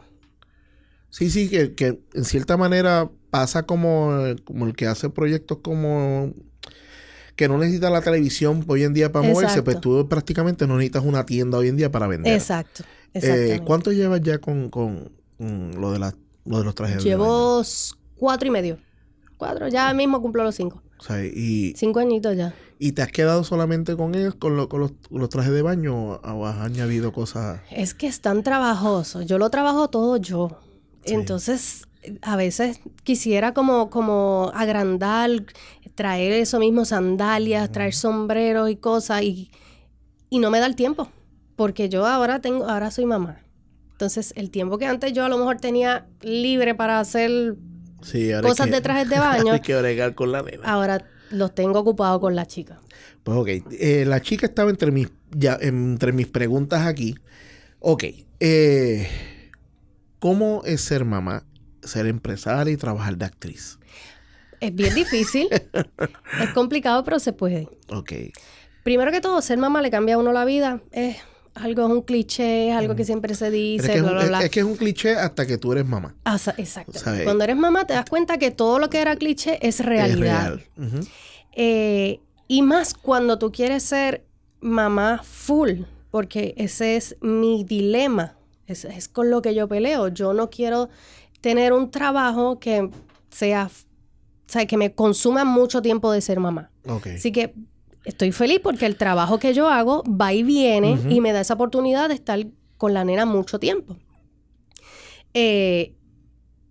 Sí, sí, que, en cierta manera pasa como, como el que hace proyectos como que no necesita la televisión hoy en día para moverse, pues tú prácticamente no necesitas una tienda hoy en día para vender. Exacto. Eh, ¿Cuánto llevas ya con, lo, de la, lo de los trajes? Llevo cuatro y medio. Cuatro, ya mismo cumplo los cinco. O y, Cinco añitos ya. ¿Y te has quedado solamente con ellos, con, los, trajes de baño o has añadido cosas? Es que tan trabajoso. Yo lo trabajo todo yo. Entonces, a veces quisiera como, como agrandar, traer eso mismo, sandalias, traer sombreros y cosas, y, y no me da el tiempo. Porque yo ahora tengo, ahora soy mamá. Entonces, el tiempo que antes yo a lo mejor tenía libre para hacer cosas de trajes de baño. que con la Ahora los tengo ocupados con la chica. Pues ok, eh, la chica estaba entre mis, ya, entre mis preguntas aquí. Ok, eh, ¿cómo es ser mamá, ser empresaria y trabajar de actriz? Es bien difícil, es complicado, pero se puede. Ok. Primero que todo, ser mamá le cambia a uno la vida. Es algo es un cliché, es algo que siempre se dice, es que bla, bla, bla. Es, que es un cliché hasta que tú eres mamá. Ah, exacto. Eh, cuando eres mamá te das cuenta que todo lo que era cliché es realidad. Eh, y más cuando tú quieres ser mamá full, porque ese es mi dilema. Es, con lo que yo peleo. Yo no quiero tener un trabajo que sea, o sea, que me consuma mucho tiempo de ser mamá. Así que estoy feliz porque el trabajo que yo hago va y viene y me da esa oportunidad de estar con la nena mucho tiempo. Eh,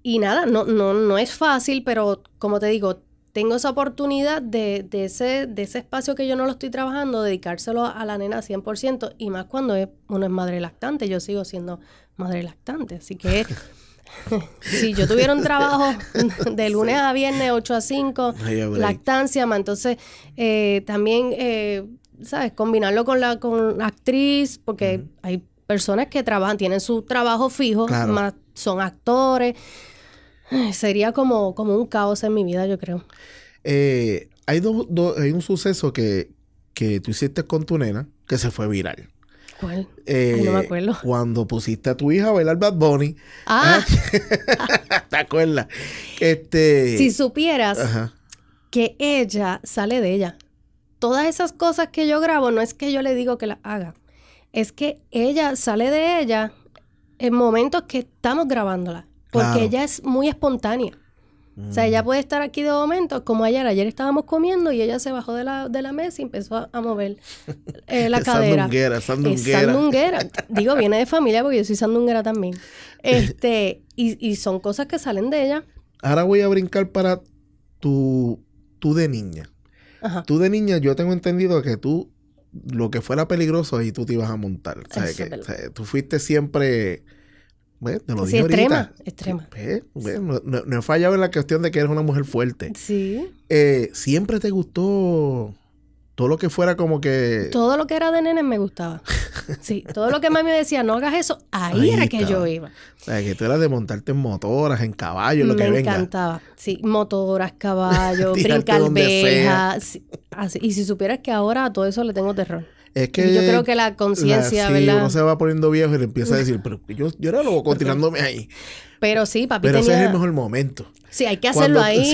y nada, no, no, no es fácil, pero como te digo, tengo esa oportunidad de, de, ese, de ese espacio que yo no lo estoy trabajando, dedicárselo a la nena 100%, y más cuando es, uno es madre lactante, yo sigo siendo madre lactante, así que si yo tuviera un trabajo de lunes a viernes, 8 a 5, lactancia, entonces eh, también, eh, ¿sabes? Combinarlo con la, con actriz, porque hay personas que trabajan, tienen su trabajo fijo, son actores. sería como, como un caos en mi vida, yo creo. Eh, hay, dos hay un suceso que, que tú hiciste con tu nena que se fue viral. ¿Cuál? no me eh, acuerdo. Cuando pusiste a tu hija a bailar Bad Bunny. Ah. ah. ¿Te acuerdas? Este... Si supieras que ella sale de ella. Todas esas cosas que yo grabo no es que yo le digo que las haga. Es que ella sale de ella en momentos que estamos grabándola. Porque ella es muy espontánea. Mm. O sea, ella puede estar aquí de momento, como ayer. Ayer estábamos comiendo y ella se bajó de la, mesa y empezó a, mover eh, la cadera. Sandunguera, sandunguera. sandunguera. Digo, viene de familia porque yo soy sandunguera también. Este, y, son cosas que salen de ella. Ahora voy a brincar para tu, tú de niña. Tú de niña, yo tengo entendido que tú, lo que fuera peligroso, ahí tú te ibas a montar. tú fuiste siempre extrema, no, he fallado en la cuestión de que eres una mujer fuerte. Sí. Eh, siempre te gustó todo lo que fuera como que... Todo lo que era de nene me gustaba. Sí, todo lo que me decía, no hagas eso, ahí, era que yo iba. O sea, que tú eras de montarte en motoras, en caballos, lo que venga. Me encantaba. Sí, motoras, caballos, brincar Y si supieras que ahora a todo eso le tengo terror. Es que yo creo que la conciencia, ¿verdad? Sí, uno se va poniendo viejo y le empieza a decir, pero yo, yo era loco tirándome ahí. Pero sí, papi Pero ese es el mejor momento. Sí, hay que hacerlo ahí.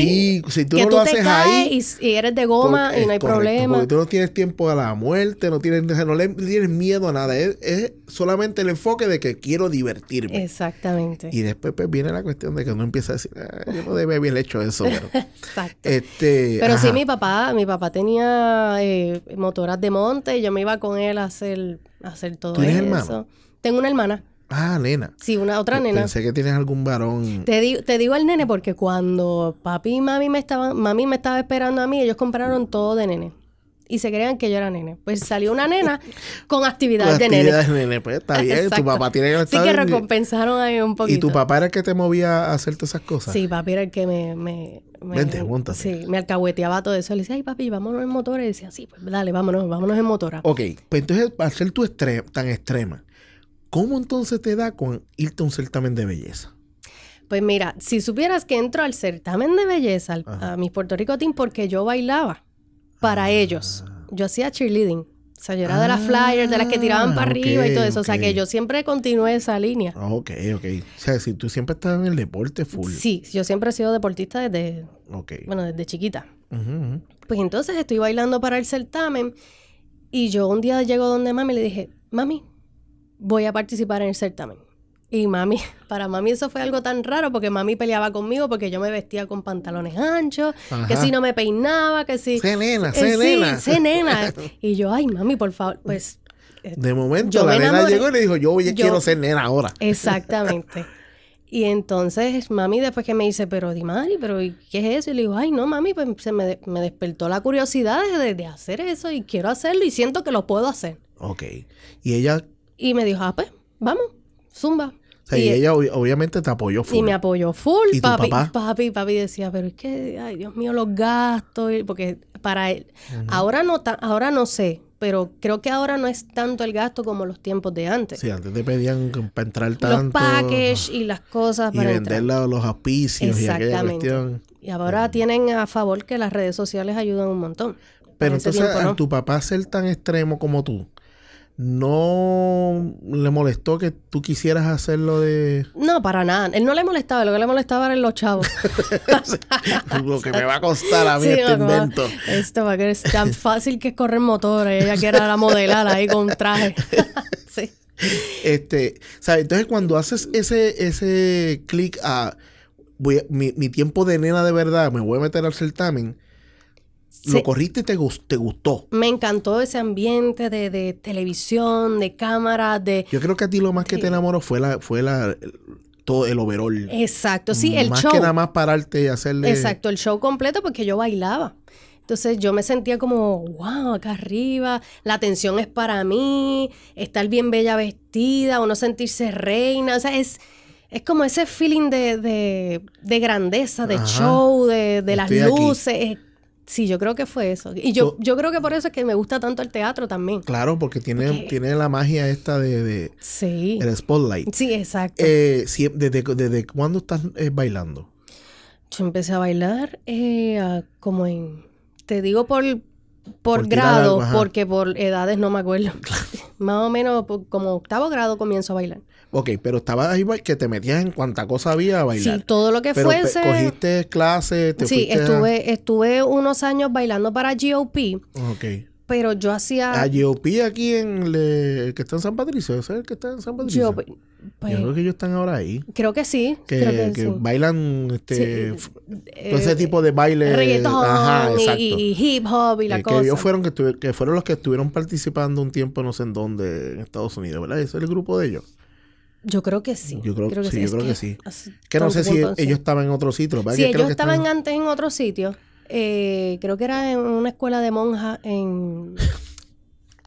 Sí, si tú lo haces ahí. Y, eres de goma y no hay problema. Porque tú no tienes tiempo a la muerte, no tienes, no le, tienes miedo a nada. Es, solamente el enfoque de que quiero divertirme. Exactamente. Y después pues, viene la cuestión de que uno empieza a decir, ah, yo no debe haber hecho eso. Pero, Exacto. Este, pero sí, mi papá, mi papá tenía eh, motoras de monte y yo me iba con él a hacer, a hacer todo eso. Tengo una hermana. Ah, nena. Sí, una otra nena. Pensé que tienes algún varón. Te, digo el nene porque cuando papi y mami me estaban, mami me estaba esperando a mí, ellos compraron todo de nene y se creían que yo era nene. Pues salió una nena con actividad de nene. Actividades de nene, pues está bien. Tu papá tiene que Sí que recompensaron ahí un poquito. ¿Y tu papá era el que te movía a hacer todas esas cosas? Sí, papi era el que me... me, Vente, Sí, me alcahueteaba todo eso. Le decía, ay papi, vámonos en motora. Y decía, sí, pues dale, vámonos, vámonos en motora. Ok, pues entonces al ser tu tan extrema, ¿Cómo entonces te da con irte a un certamen de belleza? Pues mira, si supieras que entro al certamen de belleza, a mis Puerto Rico Team, porque yo bailaba para ah. ellos. Yo hacía cheerleading. O sea, yo era de las ah, flyers, de las que tiraban para arriba y todo eso. O sea, que yo siempre continué esa línea. Ah, ok, ok. O sea, si tú siempre estás en el deporte full. Sí, yo siempre he sido deportista desde... Okay. Bueno, desde chiquita. Pues entonces estoy bailando para el certamen y yo un día llego donde mami y le dije, mami, voy a participar en el certamen. Y mami, para mami eso fue algo tan raro porque mami peleaba conmigo porque yo me vestía con pantalones anchos, que si no me peinaba, que si... Sé nena, eh, sí, nena. Sé nena. Y yo, ay mami, por favor, pues... Eh, de momento la nena llegó y le dijo, yo, quiero ser nena ahora. Exactamente. Y entonces mami después que me dice, pero di Mari, pero ¿qué es eso? Y le digo, ay no mami, pues se me, despertó la curiosidad de, de hacer eso y quiero hacerlo y siento que lo puedo hacer. Ok. ¿Y ella y me dijo, ah, pues, vamos, zumba. y, ella obviamente te apoyó full. Y me apoyó full. papi, papi, papi decía, pero es que, ay, Dios mío, los gastos. Porque para él, ahora, no ahora no sé, pero creo que ahora no es tanto el gasto como los tiempos de antes. Sí, antes te pedían para entrar tanto. Los packages y las cosas para Y vender los auspicios y aquella cuestión. Y ahora tienen a favor que las redes sociales ayudan un montón. Pero entonces, tu papá ser tan extremo como tú, no le molestó que tú quisieras hacerlo de... No, para nada. Él no le molestaba, lo que le molestaba eran los chavos. lo que me va a costar a mí este invento. esto va a es tan fácil que es correr motores. Eh, ella era la modelar ahí con traje. Este, ¿sabes? Entonces cuando haces ese, ese clic a... mi, mi, tiempo de nena de verdad, me voy a meter al certamen, lo corriste y te, gustó. Me encantó ese ambiente de, televisión, de cámara de... Yo creo que a ti lo más que te enamoró fue la... Fue la todo el overall. Exacto, sí, el show. Más que nada más pararte y hacerle... Exacto, el show completo porque yo bailaba. Entonces yo me sentía como, wow, acá arriba, la atención es para mí, estar bien bella vestida, o no sentirse reina, o sea, es, es como ese feeling de, grandeza, de show, de, las luces. Sí, yo creo que fue eso. Y yo, yo creo que por eso es que me gusta tanto el teatro también. Claro, porque tiene, tiene la magia esta de, el spotlight. Sí, exacto. Eh, desde, cuándo estás eh, bailando? Yo empecé a bailar eh, como en, te digo por, por, grado, porque por edades no me acuerdo. Más o menos como octavo grado comienzo a bailar. Ok, pero estabas ahí que te metías en cuanta cosa había a bailar. Sí, todo lo que pero fuese. ¿Cogiste clases? Te sí, estuve, estuve unos años bailando para GOP. Ok. Pero yo hacía. ¿A ah, GOP aquí en. El que está en San Patricio? es el que está en San Patricio? GOP. yo pues creo que ellos están ahora ahí. Creo que sí. Que, bailan este, eh, ese tipo de baile. Reggaeton ajá, exacto. Y, hip hop y la cosa. Eh, que ellos fueron, que, que fueron los que estuvieron participando un tiempo, no sé en dónde, en Estados Unidos, ¿verdad? Ese es el grupo de ellos. Yo creo que sí. Yo creo, que sí. Yo creo que, sí. Que no sé si ellos estaban en otro sitio. Si ellos estaban antes en otro sitio. Eh, creo que era en una escuela de monjas en...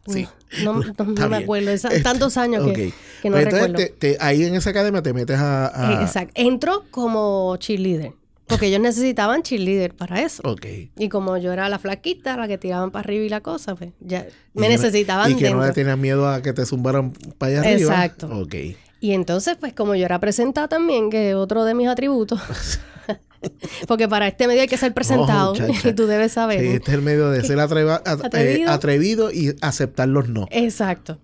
Sí. No, me acuerdo. Este, tantos años que, no pues recuerdo. ahí en esa academia te metes a... Eh, exacto. Entro como cheerleader. Porque ellos necesitaban cheerleader para eso. Okay. Y como yo era la flaquita, la que tiraban para arriba y la cosa, pues ya me necesitaban. Y que no le tenías miedo a que te zumbaran para allá arriba. Exacto. Ok. Y entonces, pues como yo era presentada también, que es otro de mis atributos, porque para este medio hay que ser presentado y tú debes saber. este es el medio de ser eh, atrevido y aceptar los no. Exacto.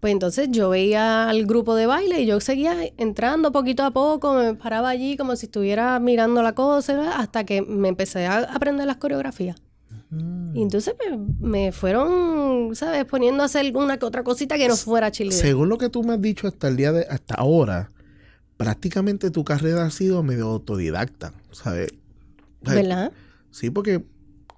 Pues entonces yo veía al grupo de baile y yo seguía entrando poquito a poco, me paraba allí como si estuviera mirando la cosa, hasta que me empecé a aprender las coreografías. Mm. Y entonces me, pues, me, fueron, ¿sabes?, poniendo a hacer una que otra cosita que no fuera chile. Según lo que tú me has dicho hasta el día de, hasta ahora, prácticamente tu carrera ha sido medio autodidacta, ¿Sabes? ¿Verdad? Sí, porque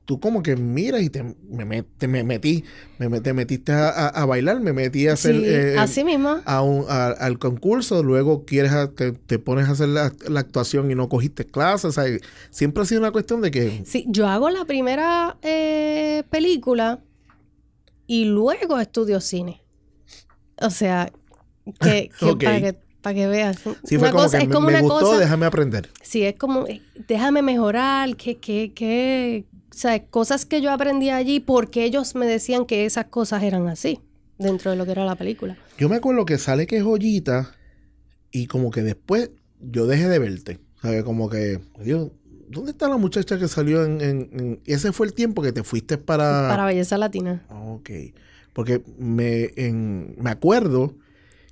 tú como que miras y te, me, te, me metí, me, metiste a, a, bailar, me metí a hacer... Eh, así mismo. al concurso, luego quieres te, pones a hacer la, actuación y no cogiste clases, siempre ha sido una cuestión de que... Sí, yo hago la primera eh, película y luego estudio cine. O sea, que, para que veas. Sí, fue una cosa, es me, como una gustó, déjame aprender. Sí, es como, eh, déjame mejorar, qué... qué qué o sea, cosas que yo aprendí allí porque ellos me decían que esas cosas eran así, dentro de lo que era la película. Yo me acuerdo que sale que es joyita y como que después yo dejé de verte. Como que, Dios, ¿dónde está la muchacha que salió en, Ese fue el tiempo que te fuiste para... Para Belleza Latina. Ok. Porque me, me acuerdo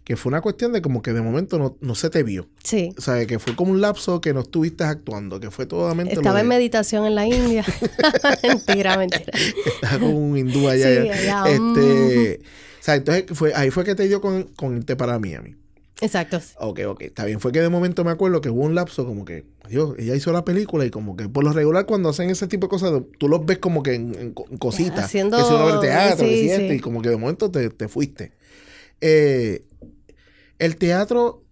que fue una cuestión de como que de momento no, se te vio. Sí. O sea, que fue como un lapso que no estuviste actuando, que fue totalmente... Estaba en meditación en la India. mentira, mentira. Estaba con un hindú allá. Este, O sea, entonces fue, ahí fue que te dio con, con irte para Miami. Exacto. Ok, ok. Está bien. Fue que de momento me acuerdo que hubo un lapso como que, Dios, ella hizo la película y como que por lo regular cuando hacen ese tipo de cosas, tú los ves como que en, cositas. Haciendo... Que teatro, y como que de momento te, te fuiste. Eh, el teatro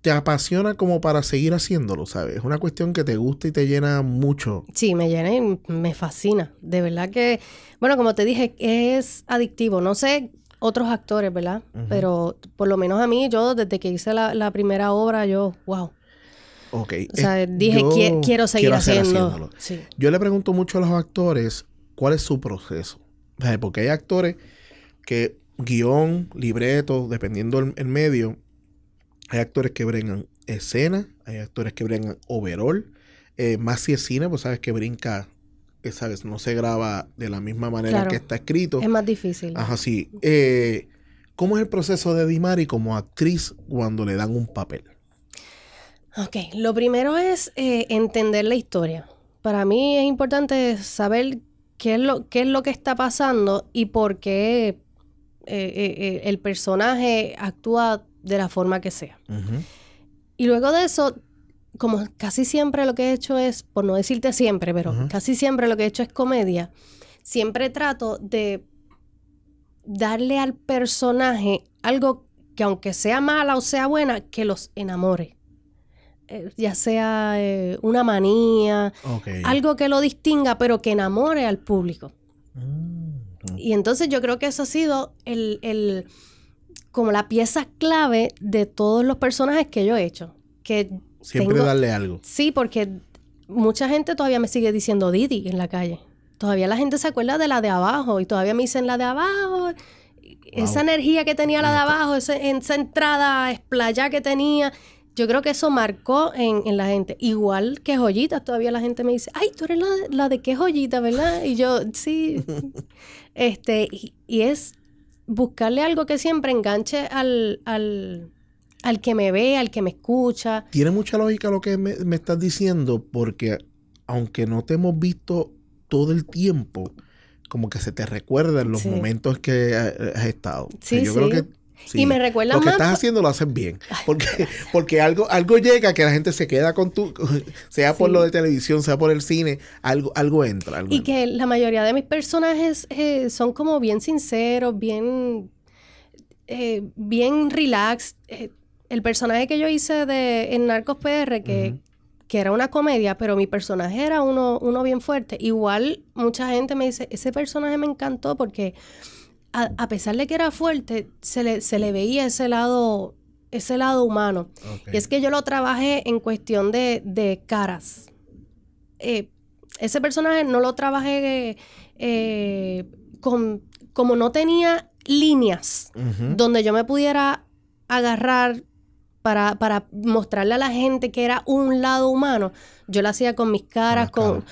te apasiona como para seguir haciéndolo, ¿sabes? Es una cuestión que te gusta y te llena mucho. Sí, me llena y me fascina. De verdad que, bueno, como te dije, es adictivo. No sé otros actores, ¿verdad? Pero por lo menos a mí, yo desde que hice la, primera obra, yo, wow. Ok. O sea, dije, que quiero seguir haciéndolo. Yo le pregunto mucho a los actores cuál es su proceso. Porque hay actores que guión, libreto, dependiendo del medio, hay actores que brincan escena, hay actores que brincan overall. Eh, más si es cine, pues sabes que brinca, eh, sabes, no se graba de la misma manera que está escrito. Es más difícil. Ajá, sí. Eh, ¿Cómo es el proceso de Dimari como actriz cuando le dan un papel? Ok, lo primero es entender la historia. Para mí es importante saber qué es lo, qué es lo que está pasando y por qué el personaje actúa de la forma que sea. Y luego de eso, como casi siempre lo que he hecho es, por no decirte siempre, pero casi siempre lo que he hecho es comedia, siempre trato de darle al personaje algo que aunque sea mala o sea buena, que los enamore. Eh, ya sea eh, una manía, algo que lo distinga, pero que enamore al público. Mm, y entonces yo creo que eso ha sido el como la pieza clave de todos los personajes que yo he hecho. Que Siempre darle algo. Sí, porque mucha gente todavía me sigue diciendo Didi en la calle. Todavía la gente se acuerda de la de abajo y todavía me dicen la de abajo. Esa energía que tenía la de abajo, esa, entrada, esplaya que tenía. Yo creo que eso marcó en, la gente. Igual que joyitas, todavía la gente me dice, ay, tú eres la, de qué joyita, ¿verdad? Y yo, sí. este, y, es buscarle algo que siempre enganche al, al, al, que me ve, al que me escucha. Tiene mucha lógica lo que me, estás diciendo, porque aunque no te hemos visto todo el tiempo, como que se te recuerda los momentos que has estado. Sí, yo creo que y me recuerda lo que estás haciendo lo hacen bien. Porque, porque algo, algo llega que la gente se queda con tu. Sea por lo de televisión, sea por el cine, algo, algo entra. y que la mayoría de mis personajes eh, son como bien sinceros, bien. Eh, bien relax. Eh, el personaje que yo hice de, en Narcos PR, que, que era una comedia, pero mi personaje era uno, uno bien fuerte. Igual mucha gente me dice: ese personaje me encantó porque a, pesar de que era fuerte, se le, veía ese lado, ese lado humano. Y es que yo lo trabajé en cuestión de, caras. Eh, ese personaje no lo trabajé eh, con, como no tenía líneas donde yo me pudiera agarrar para, para, mostrarle a la gente que era un lado humano. Yo lo hacía con mis caras, con,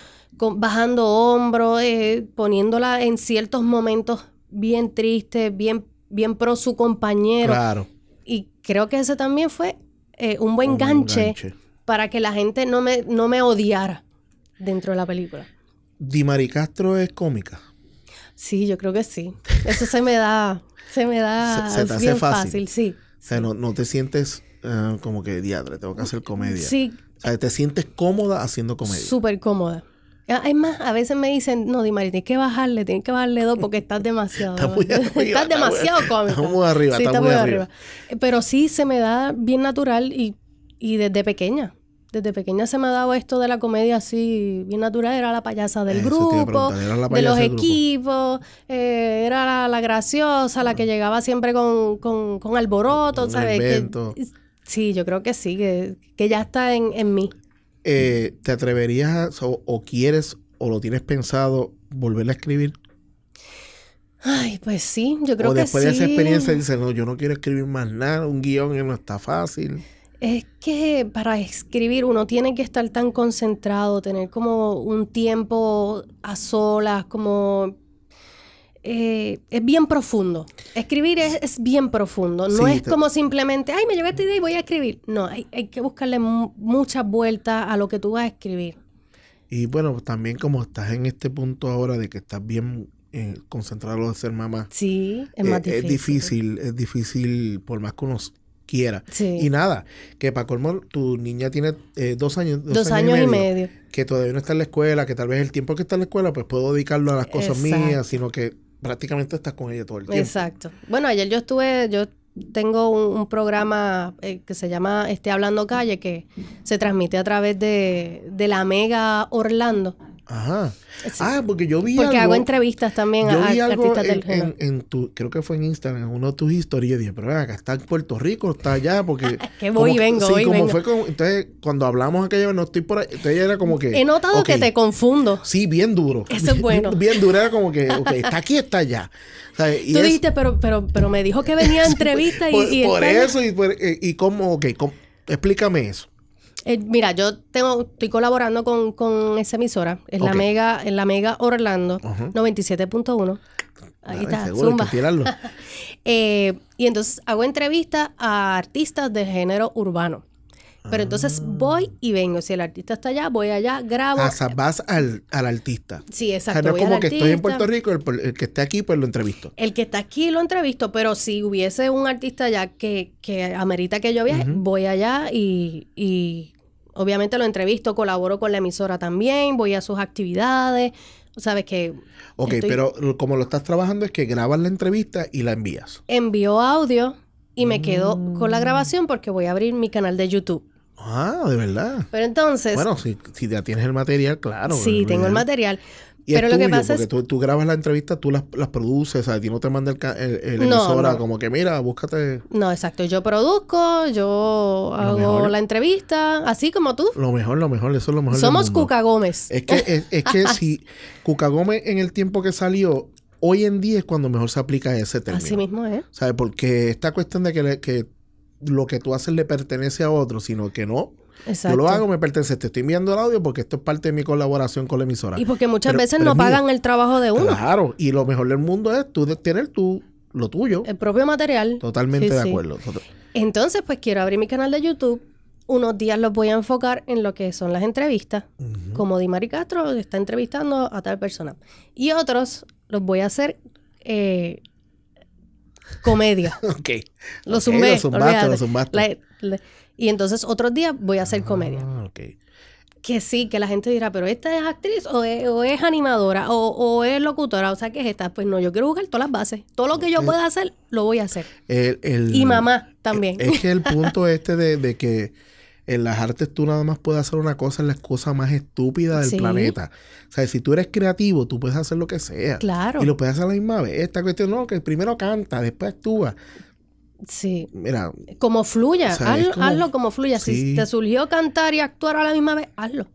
bajando hombros, eh, poniéndola en ciertos momentos bien triste, bien, bien pro su compañero. Claro. Y creo que ese también fue eh, un buen ganche, para que la gente no me, no me odiara dentro de la película. ¿Di Castro es cómica? Sí, yo creo que sí. Eso se me da, se me da fácil. sí. O sea, no, te sientes eh, como que diadre, tengo que hacer comedia. Sí. te sientes cómoda haciendo comedia. Súper cómoda. Ah, es más, a veces me dicen, no, Di María, tienes que bajarle, tienes que bajarle dos porque estás demasiado. estás demasiado cómico. Estás muy arriba, sí, eh, Pero sí se me da bien natural y, y desde pequeña. Desde pequeña se me ha dado esto de la comedia así, bien natural. Era la payasa del grupo, de los equipos, eh, era la, graciosa, la que ah. llegaba siempre con, con, con alboroto, ¿sabes? sí, yo creo que sí, que, ya está en, en mí. Eh, ¿te atreverías o, quieres o lo tienes pensado volver a escribir? Ay, pues sí, yo creo que sí. O después de esa experiencia dices, no, yo no quiero escribir más nada, un guión no está fácil. Es que para escribir uno tiene que estar tan concentrado, tener como un tiempo a solas, como eh, es bien profundo. Escribir es, bien profundo. No es como simplemente, ay, me llevé esta idea y voy a escribir. No, hay, hay que buscarle muchas vueltas a lo que tú vas a escribir. Y bueno, pues, también como estás en este punto ahora de que estás bien eh, concentrado de ser mamá. Sí, es, eh, difícil. es difícil. Es difícil, por más que uno quiera. Y nada, que para colmo, tu niña tiene dos años. Dos, años, y, medio, Que todavía no está en la escuela, que tal vez el tiempo que está en la escuela, pues puedo dedicarlo a las cosas mías, sino que prácticamente estás con ella todo el tiempo. Exacto. Bueno, ayer yo estuve, yo tengo un, programa eh, que se llama Esté Hablando Calle, que se transmite a través de, de la Mega Orlando. Ajá. Ah, porque yo vi Porque hago entrevistas también yo a, vi algo artistas en, del En, tu, creo que fue en Instagram, en uno de tus historias, dije, pero acá está en Puerto Rico, está allá, porque... que voy y vengo, como Fue entonces, cuando hablamos aquella vez, no estoy por ahí, entonces era como que... He notado que te confundo. Sí, bien duro. Eso es bueno. Bien, duro, era como que, ok, está aquí, está allá. Tú dijiste, pero, pero, pero me dijo que venía a entrevista y... Por, por eso, y, por, eh, y, cómo, ok, explícame eso. Eh, mira, yo tengo, estoy colaborando con, esa emisora, es la mega, en la mega Orlando, 97.1. Ahí está, zumba. Eh, y entonces hago entrevistas a artistas de género urbano. Pero entonces ah. voy y vengo. Si el artista está allá, voy allá, grabo. Ah, vas al, al, artista. Sí, exacto. O sea, no es como que estoy en Puerto Rico, el, que esté aquí, pues lo entrevisto. El que está aquí lo entrevisto, pero si hubiese un artista allá que, que amerita que yo viaje, voy allá y obviamente lo entrevisto, colaboro con la emisora también, voy a sus actividades, sabes que... Ok, pero como lo estás trabajando es que grabas la entrevista y la envías. Envío audio y me quedo con la mm. grabación porque voy a abrir mi canal de YouTube. Ah, de verdad. Pero entonces... Bueno, si ya tienes el material, claro. Sí, tengo el material pero lo que pasa porque es... tú, tú, grabas la entrevista, tú las, produces, a ti no te manda el, el, como que mira, búscate. No, exacto, yo produzco, yo hago la entrevista, así como tú. Lo mejor, lo mejor, eso es lo mejor. Somos Cuca Gómez. Es que, si Cuca Gómez en el tiempo que salió, hoy en día es cuando mejor se aplica ese término. Así mismo es. ¿eh? ¿Sabes? Porque esta cuestión de que lo que tú haces le pertenece a otro, sino que no. Yo lo hago, me pertenece, te estoy enviando el audio porque esto es parte de mi colaboración con la emisora. Y porque muchas veces no pagan el trabajo de uno. Claro, y lo mejor del mundo es tú tener tu, lo tuyo. El propio material. Totalmente de acuerdo. Entonces, pues quiero abrir mi canal de YouTube. Unos días los voy a enfocar en lo que son las entrevistas, como Di Mari Castro está entrevistando a tal persona. Y otros los voy a hacer eh, comedia. ok. Los okay, Los zumbaste, los y entonces otros días voy a hacer ah, comedia. Que sí, que la gente dirá, pero esta es actriz o es, animadora o, es locutora, o sea, ¿qué es esta? Pues no, yo quiero buscar todas las bases. Todo lo que yo pueda hacer, lo voy a hacer. y mamá también. Es que el punto este de, que en las artes tú nada más puedes hacer una cosa, es la cosa más estúpida del planeta. O sea, si tú eres creativo, tú puedes hacer lo que sea. Claro. Y lo puedes hacer a la misma vez. Esta cuestión, no, que primero canta, después actúa. Sí. Mira. Como fluya, hazlo, como... fluya. Si te surgió cantar y actuar a la misma vez, hazlo.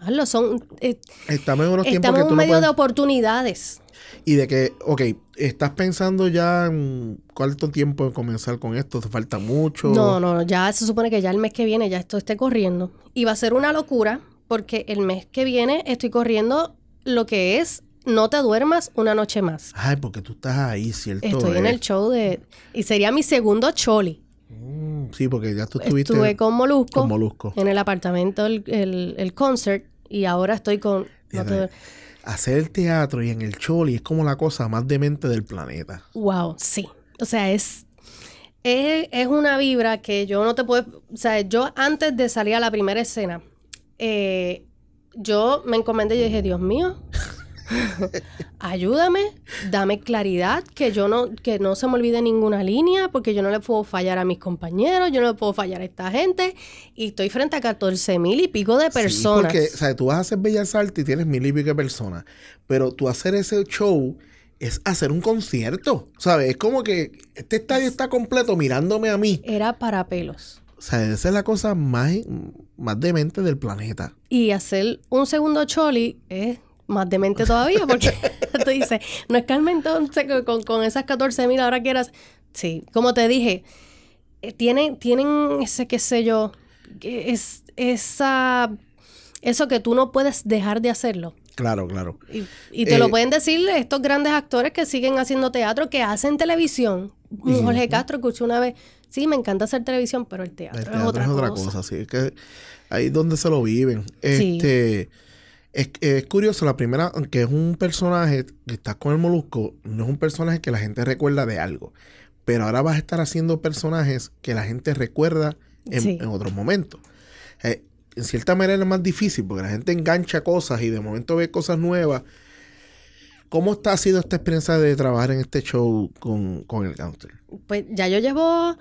Hazlo, son... Eh, estamos en unos tiempos en un medio de oportunidades. Y de que, ok, estás pensando ya en cuánto tiempo en comenzar con esto, te falta mucho. No, no, ya se supone que ya el mes que viene ya esto esté corriendo. Y va a ser una locura porque el mes que viene estoy corriendo lo que es no te duermas una noche más. Ay, porque tú estás ahí, ¿cierto? Estoy en eh. el show de... Y sería mi segundo choli. Mm, sí, porque ya tú estuviste... Estuve con Molusco. Molusco. En el apartamento, el, concert. Y ahora estoy con... Hacer el teatro y en el choli es como la cosa más demente del planeta. Wow, sí. O sea, es es, una vibra que yo no te puedo. O sea, yo antes de salir a la primera escena, eh, yo me encomendé y dije, Dios mío, ayúdame, dame claridad, que yo no, que no se me olvide ninguna línea, porque yo no le puedo fallar a mis compañeros, yo no le puedo fallar a esta gente, y estoy frente a 14 mil y pico de personas. porque, tú vas a hacer Bellas Artes y tienes mil y pico de personas, pero tú hacer ese show es hacer un concierto, ¿sabes? Es como que este estadio está completo mirándome a mí. Era para pelos. O sea, esa es la cosa más, más demente del planeta. Y hacer un segundo choli es más demente todavía, porque tú dices, no es calma entonces con, con esas 14 mil ahora quieras. Sí, como te dije, eh, tienen, tienen ese, qué sé yo, es, esa, eso que tú no puedes dejar de hacerlo. Claro, claro. Y, te lo eh, pueden decir estos grandes actores que siguen haciendo teatro, que hacen televisión. Mm, Jorge Castro escuché una vez, sí, me encanta hacer televisión, pero el teatro, es, otra cosa. Sí, es que ahí donde se lo viven. Este, es, curioso, la primera, aunque es un personaje que está con el molusco, no es un personaje que la gente recuerda de algo. Pero ahora vas a estar haciendo personajes que la gente recuerda en, otros momentos. Eh, en cierta manera es más difícil porque la gente engancha cosas y de momento ve cosas nuevas. ¿Cómo está, ha sido esta experiencia de trabajar en este show con, el counter? Pues ya yo llevo,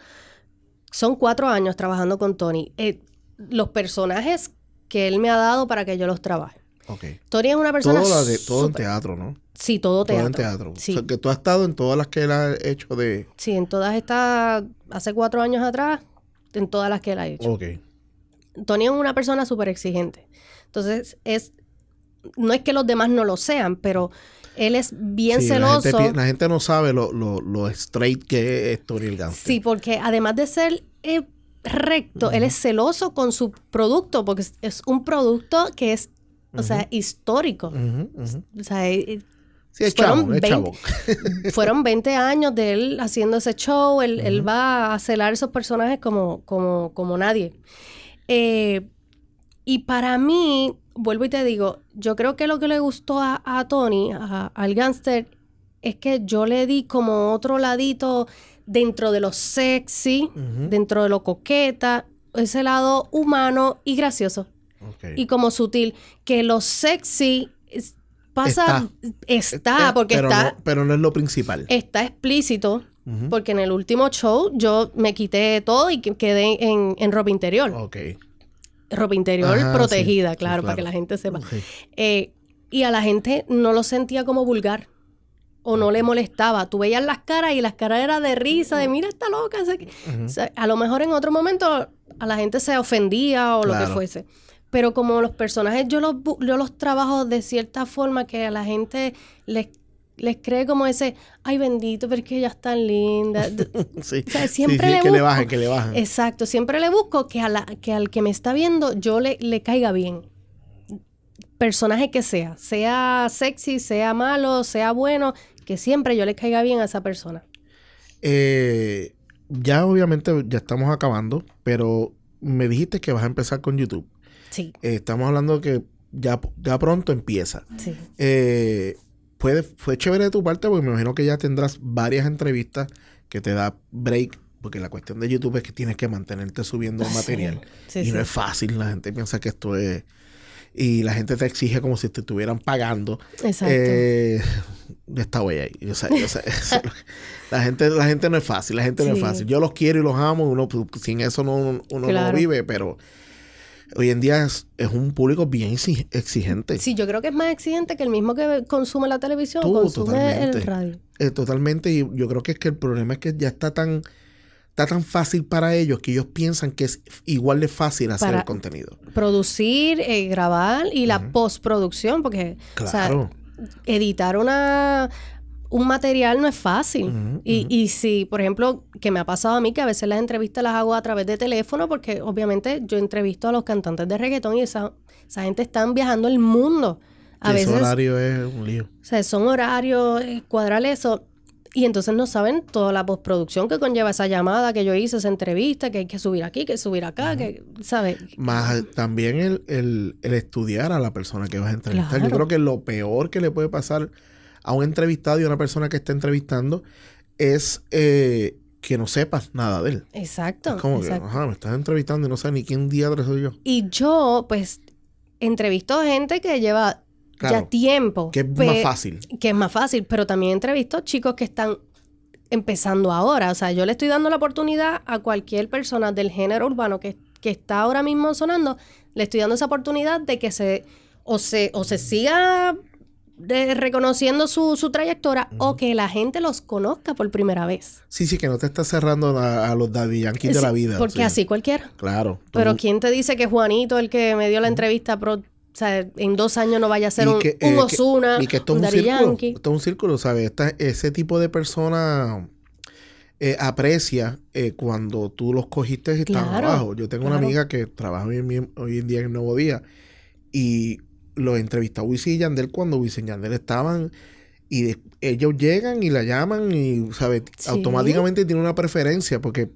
son cuatro años trabajando con Tony. Eh, los personajes que él me ha dado para que yo los trabaje. Okay. es una persona. Todo, todo en teatro, ¿no? Sí, todo teatro. Todo en teatro. que tú has estado en todas las que él ha hecho de. Sí, en todas estas. Hace cuatro años atrás, en todas las que él ha hecho. Ok. Tony es una persona súper exigente. Entonces, es. No es que los demás no lo sean, pero él es bien celoso. La gente, no sabe lo, lo, straight que es Tony el Sí, porque además de ser. Eh, recto, él es celoso con su producto porque es un producto que es o sea, histórico. O sea, eh, eh, fueron, fueron 20 años de él haciendo ese show, él, va a celar esos personajes como, como, como nadie. Eh, y para mí, vuelvo y te digo, yo creo que lo que le gustó a, Tony, al gángster, es que yo le di como otro ladito dentro de lo sexy, dentro de lo coqueta, ese lado humano y gracioso y como sutil, que lo sexy pasa, está, eh, eh, porque pero está... pero no es lo principal. Está explícito. Porque en el último show yo me quité todo y quedé en, ropa interior. Ok. Ropa interior protegida, claro, para que la gente sepa. Eh, y a la gente no lo sentía como vulgar o no le molestaba. Tú veías las caras y las caras eran de risa, de mira esta loca. a lo mejor en otro momento a la gente se ofendía o lo que fuese pero como los personajes yo los, yo los trabajo de cierta forma que a la gente les les cree como ese, ay bendito, pero es que ella es tan linda. sí, siempre le busco, que le bajen, que le bajen. Exacto, siempre le busco que, a la, que al que me está viendo yo le, le caiga bien. Personaje que sea, sea sexy, sea malo, sea bueno, que siempre yo le caiga bien a esa persona. Eh, ya obviamente ya estamos acabando, pero me dijiste que vas a empezar con YouTube. Eh, estamos hablando que ya, pronto empieza. Eh, fue chévere de tu parte porque me imagino que ya tendrás varias entrevistas que te da break porque la cuestión de YouTube es que tienes que mantenerte subiendo material. y no es fácil, la gente piensa que esto es... Y la gente te exige como si te estuvieran pagando. Exacto. Eh, esta ahí. la, gente, la gente no es fácil, la gente no es fácil. Yo los quiero y los amo, uno, sin eso no, uno no vive, pero hoy en día es, un público bien exigente. Sí, yo creo que es más exigente que el mismo que consume la televisión o consume el radio. Eh, totalmente, y yo creo que es que el problema es que ya está tan está tan fácil para ellos que ellos piensan que es igual de fácil hacer el contenido. Producir, eh, grabar y la postproducción, porque editar una un material no es fácil. Y, si, por ejemplo, que me ha pasado a mí que a veces las entrevistas las hago a través de teléfono, porque obviamente yo entrevisto a los cantantes de reggaetón y esa, esa gente están viajando el mundo. A veces. horario es un lío. O sea, son horarios, eh, cuadrales, eso. Y entonces no saben toda la postproducción que conlleva esa llamada que yo hice, esa entrevista, que hay que subir aquí, que subir acá, que, ¿sabes? Más también el, estudiar a la persona que vas a entrevistar. Yo creo que lo peor que le puede pasar a un entrevistado y a una persona que está entrevistando es eh, que no sepas nada de él. Exacto. Es como que, ajá, me estás entrevistando y no sabes ni quién día soy yo. Y yo, pues, entrevisto gente que lleva ya tiempo. Que es más fácil. Que es más fácil, pero también entrevisto chicos que están empezando ahora. O sea, yo le estoy dando la oportunidad a cualquier persona del género urbano que, que está ahora mismo sonando, le estoy dando esa oportunidad de que se se, o se siga reconociendo su, trayectoria o que la gente los conozca por primera vez. Sí, sí, que no te estás cerrando a, los daddy yankees de la vida. Porque así cualquiera. Claro. Pero ¿quién te dice que Juanito, el que me dio la entrevista en dos años no vaya a ser un, que, un que es un círculo, Yankee. un círculo, ¿sabes? ese tipo de persona eh, aprecia eh, cuando tú los cogiste y están abajo. Yo tengo una amiga que trabaja hoy en, hoy en día en Nuevo Día y lo entrevistó Wisin y Yandel cuando Wisin y Yandel estaban y ellos llegan y la llaman y, ¿sabes? Automáticamente tiene una preferencia porque...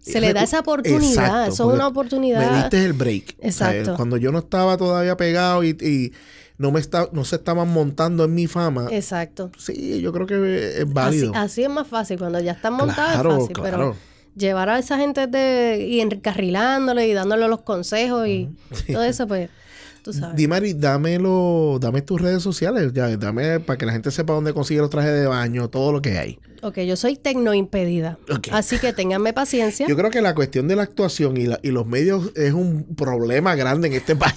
Se le da esa oportunidad, eso es una oportunidad. Me diste el break. Exacto. Cuando yo no estaba todavía pegado y, no me está, no se estaban montando en mi fama. Exacto. Sí, yo creo que es válido. Así, es más fácil, cuando ya están montados es fácil, pero llevar a esa gente de, y encarrilándole y dándole los consejos y todo eso, pues di dámelo, dame tus redes sociales, ya, dame para que la gente sepa dónde consigue los trajes de baño, todo lo que hay. Ok, yo soy tecnoimpedida. Okay. Así que ténganme paciencia. Yo creo que la cuestión de la actuación y, los medios es un problema grande en este país.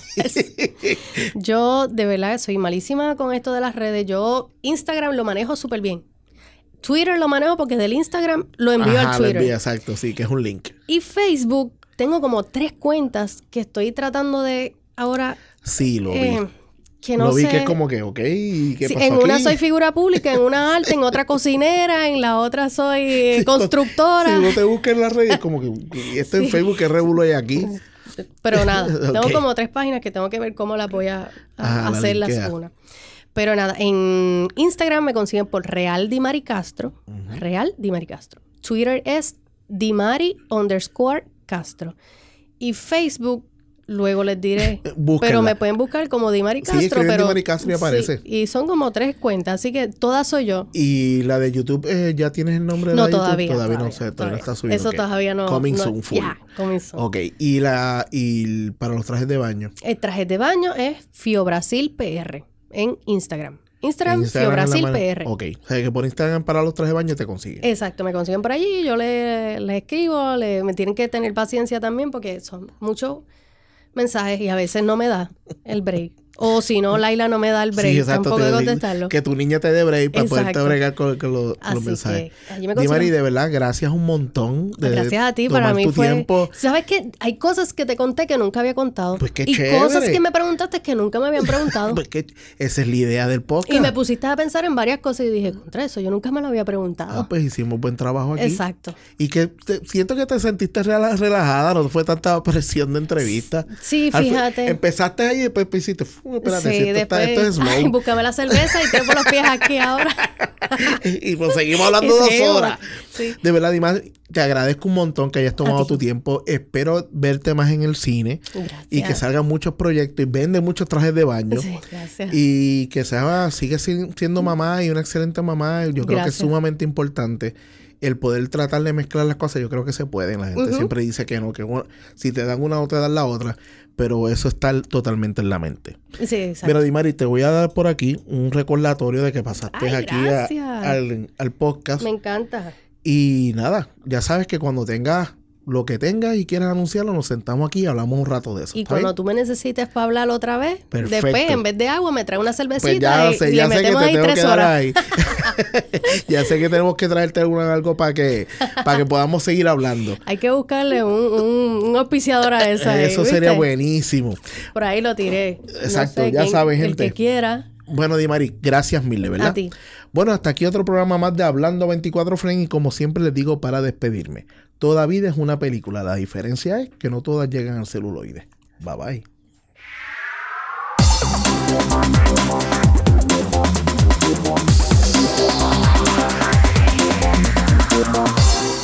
yo, de verdad, soy malísima con esto de las redes. Yo Instagram lo manejo súper bien. Twitter lo manejo porque del Instagram lo envío al Twitter. exacto, sí, que es un link. Y Facebook, tengo como tres cuentas que estoy tratando de ahora Sí, lo vi. Eh, lo vi que es como que, ok, En una soy figura pública, en una arte, en otra cocinera, en la otra soy constructora. Si no te buscas en las redes, como que este en Facebook, ¿qué revuelo hay aquí? Pero nada, tengo como tres páginas que tengo que ver cómo las voy a, ah, hacer las una. Pero nada, en Instagram me consiguen por Real Dimari Castro. Real Dimari Castro. Twitter es Dimari underscore Castro. Y Facebook Luego les diré. pero me pueden buscar como Dimari Castro. Sí, pero, Dimari Castro y aparece. y son como tres cuentas, así que todas soy yo. ¿Y la de YouTube eh, ya tienes el nombre de no, la todavía, YouTube? Todavía, todavía no sé, todavía, todavía, está subiendo. Eso todavía no. Coming soon full. coming soon. Ok, y, la, y para los trajes de baño. El traje de baño es Brasil PR en Instagram. Instagram, Instagram Brasil PR. Ok, o sea que por Instagram para los trajes de baño te consiguen. Exacto, me consiguen por allí, yo les, escribo, me tienen que tener paciencia también porque son muchos mensajes y a veces no me da el break. O si no, Laila no me da el break. exacto, Tampoco de contestarlo. Que tu niña te dé break para poderte bregar con, los, mensajes. me de verdad, gracias un montón. Ah, gracias a ti, para mí fue... ¿Sabes que Hay cosas que te conté que nunca había contado. Pues y cosas que me preguntaste que nunca me habían preguntado. pues esa es la idea del podcast. Y me pusiste a pensar en varias cosas y dije, contra eso, yo nunca me lo había preguntado. Ah, pues hicimos buen trabajo aquí. Exacto. Y que siento que te sentiste relajada, no fue tanta presión de entrevista. Sí, fíjate. empezaste ahí y después hiciste sí, después, la cerveza y tengo los pies aquí ahora. y, pues seguimos hablando dos horas. De verdad, Dimas, te agradezco un montón que hayas tomado tu tiempo. Espero verte más en el cine y que salgan muchos proyectos y vende muchos trajes de baño. Y que sigas siendo mamá y una excelente mamá. Yo creo que es sumamente importante el poder tratar de mezclar las cosas, yo creo que se pueden. La gente siempre dice que no, que si te dan una otra te dan la otra, pero eso está totalmente en la mente. Sí, exacto. Pero, Dimari, te voy a dar por aquí un recordatorio de que pasaste aquí al, al podcast. Me encanta. Y nada, ya sabes que cuando tengas lo que tengas y quieras anunciarlo, nos sentamos aquí y hablamos un rato de eso. Y cuando tú me necesites para hablar otra vez, después en vez de agua me trae una pues cervecita ya sé, y, ya sé que ahí tres horas. ya sé que tenemos que traerte alguna, algo para que, para que podamos seguir hablando. Hay que buscarle un, un, auspiciador a esa. eso sería buenísimo. Por ahí lo tiré. Exacto, ya sabes, gente. El que quiera. Bueno, Di Dimari, gracias mil, verdad. A ti. Bueno, hasta aquí otro programa más de Hablando 24 Fren y como siempre les digo para despedirme. Toda vida es una película. La diferencia es que no todas llegan al celuloide. Bye bye.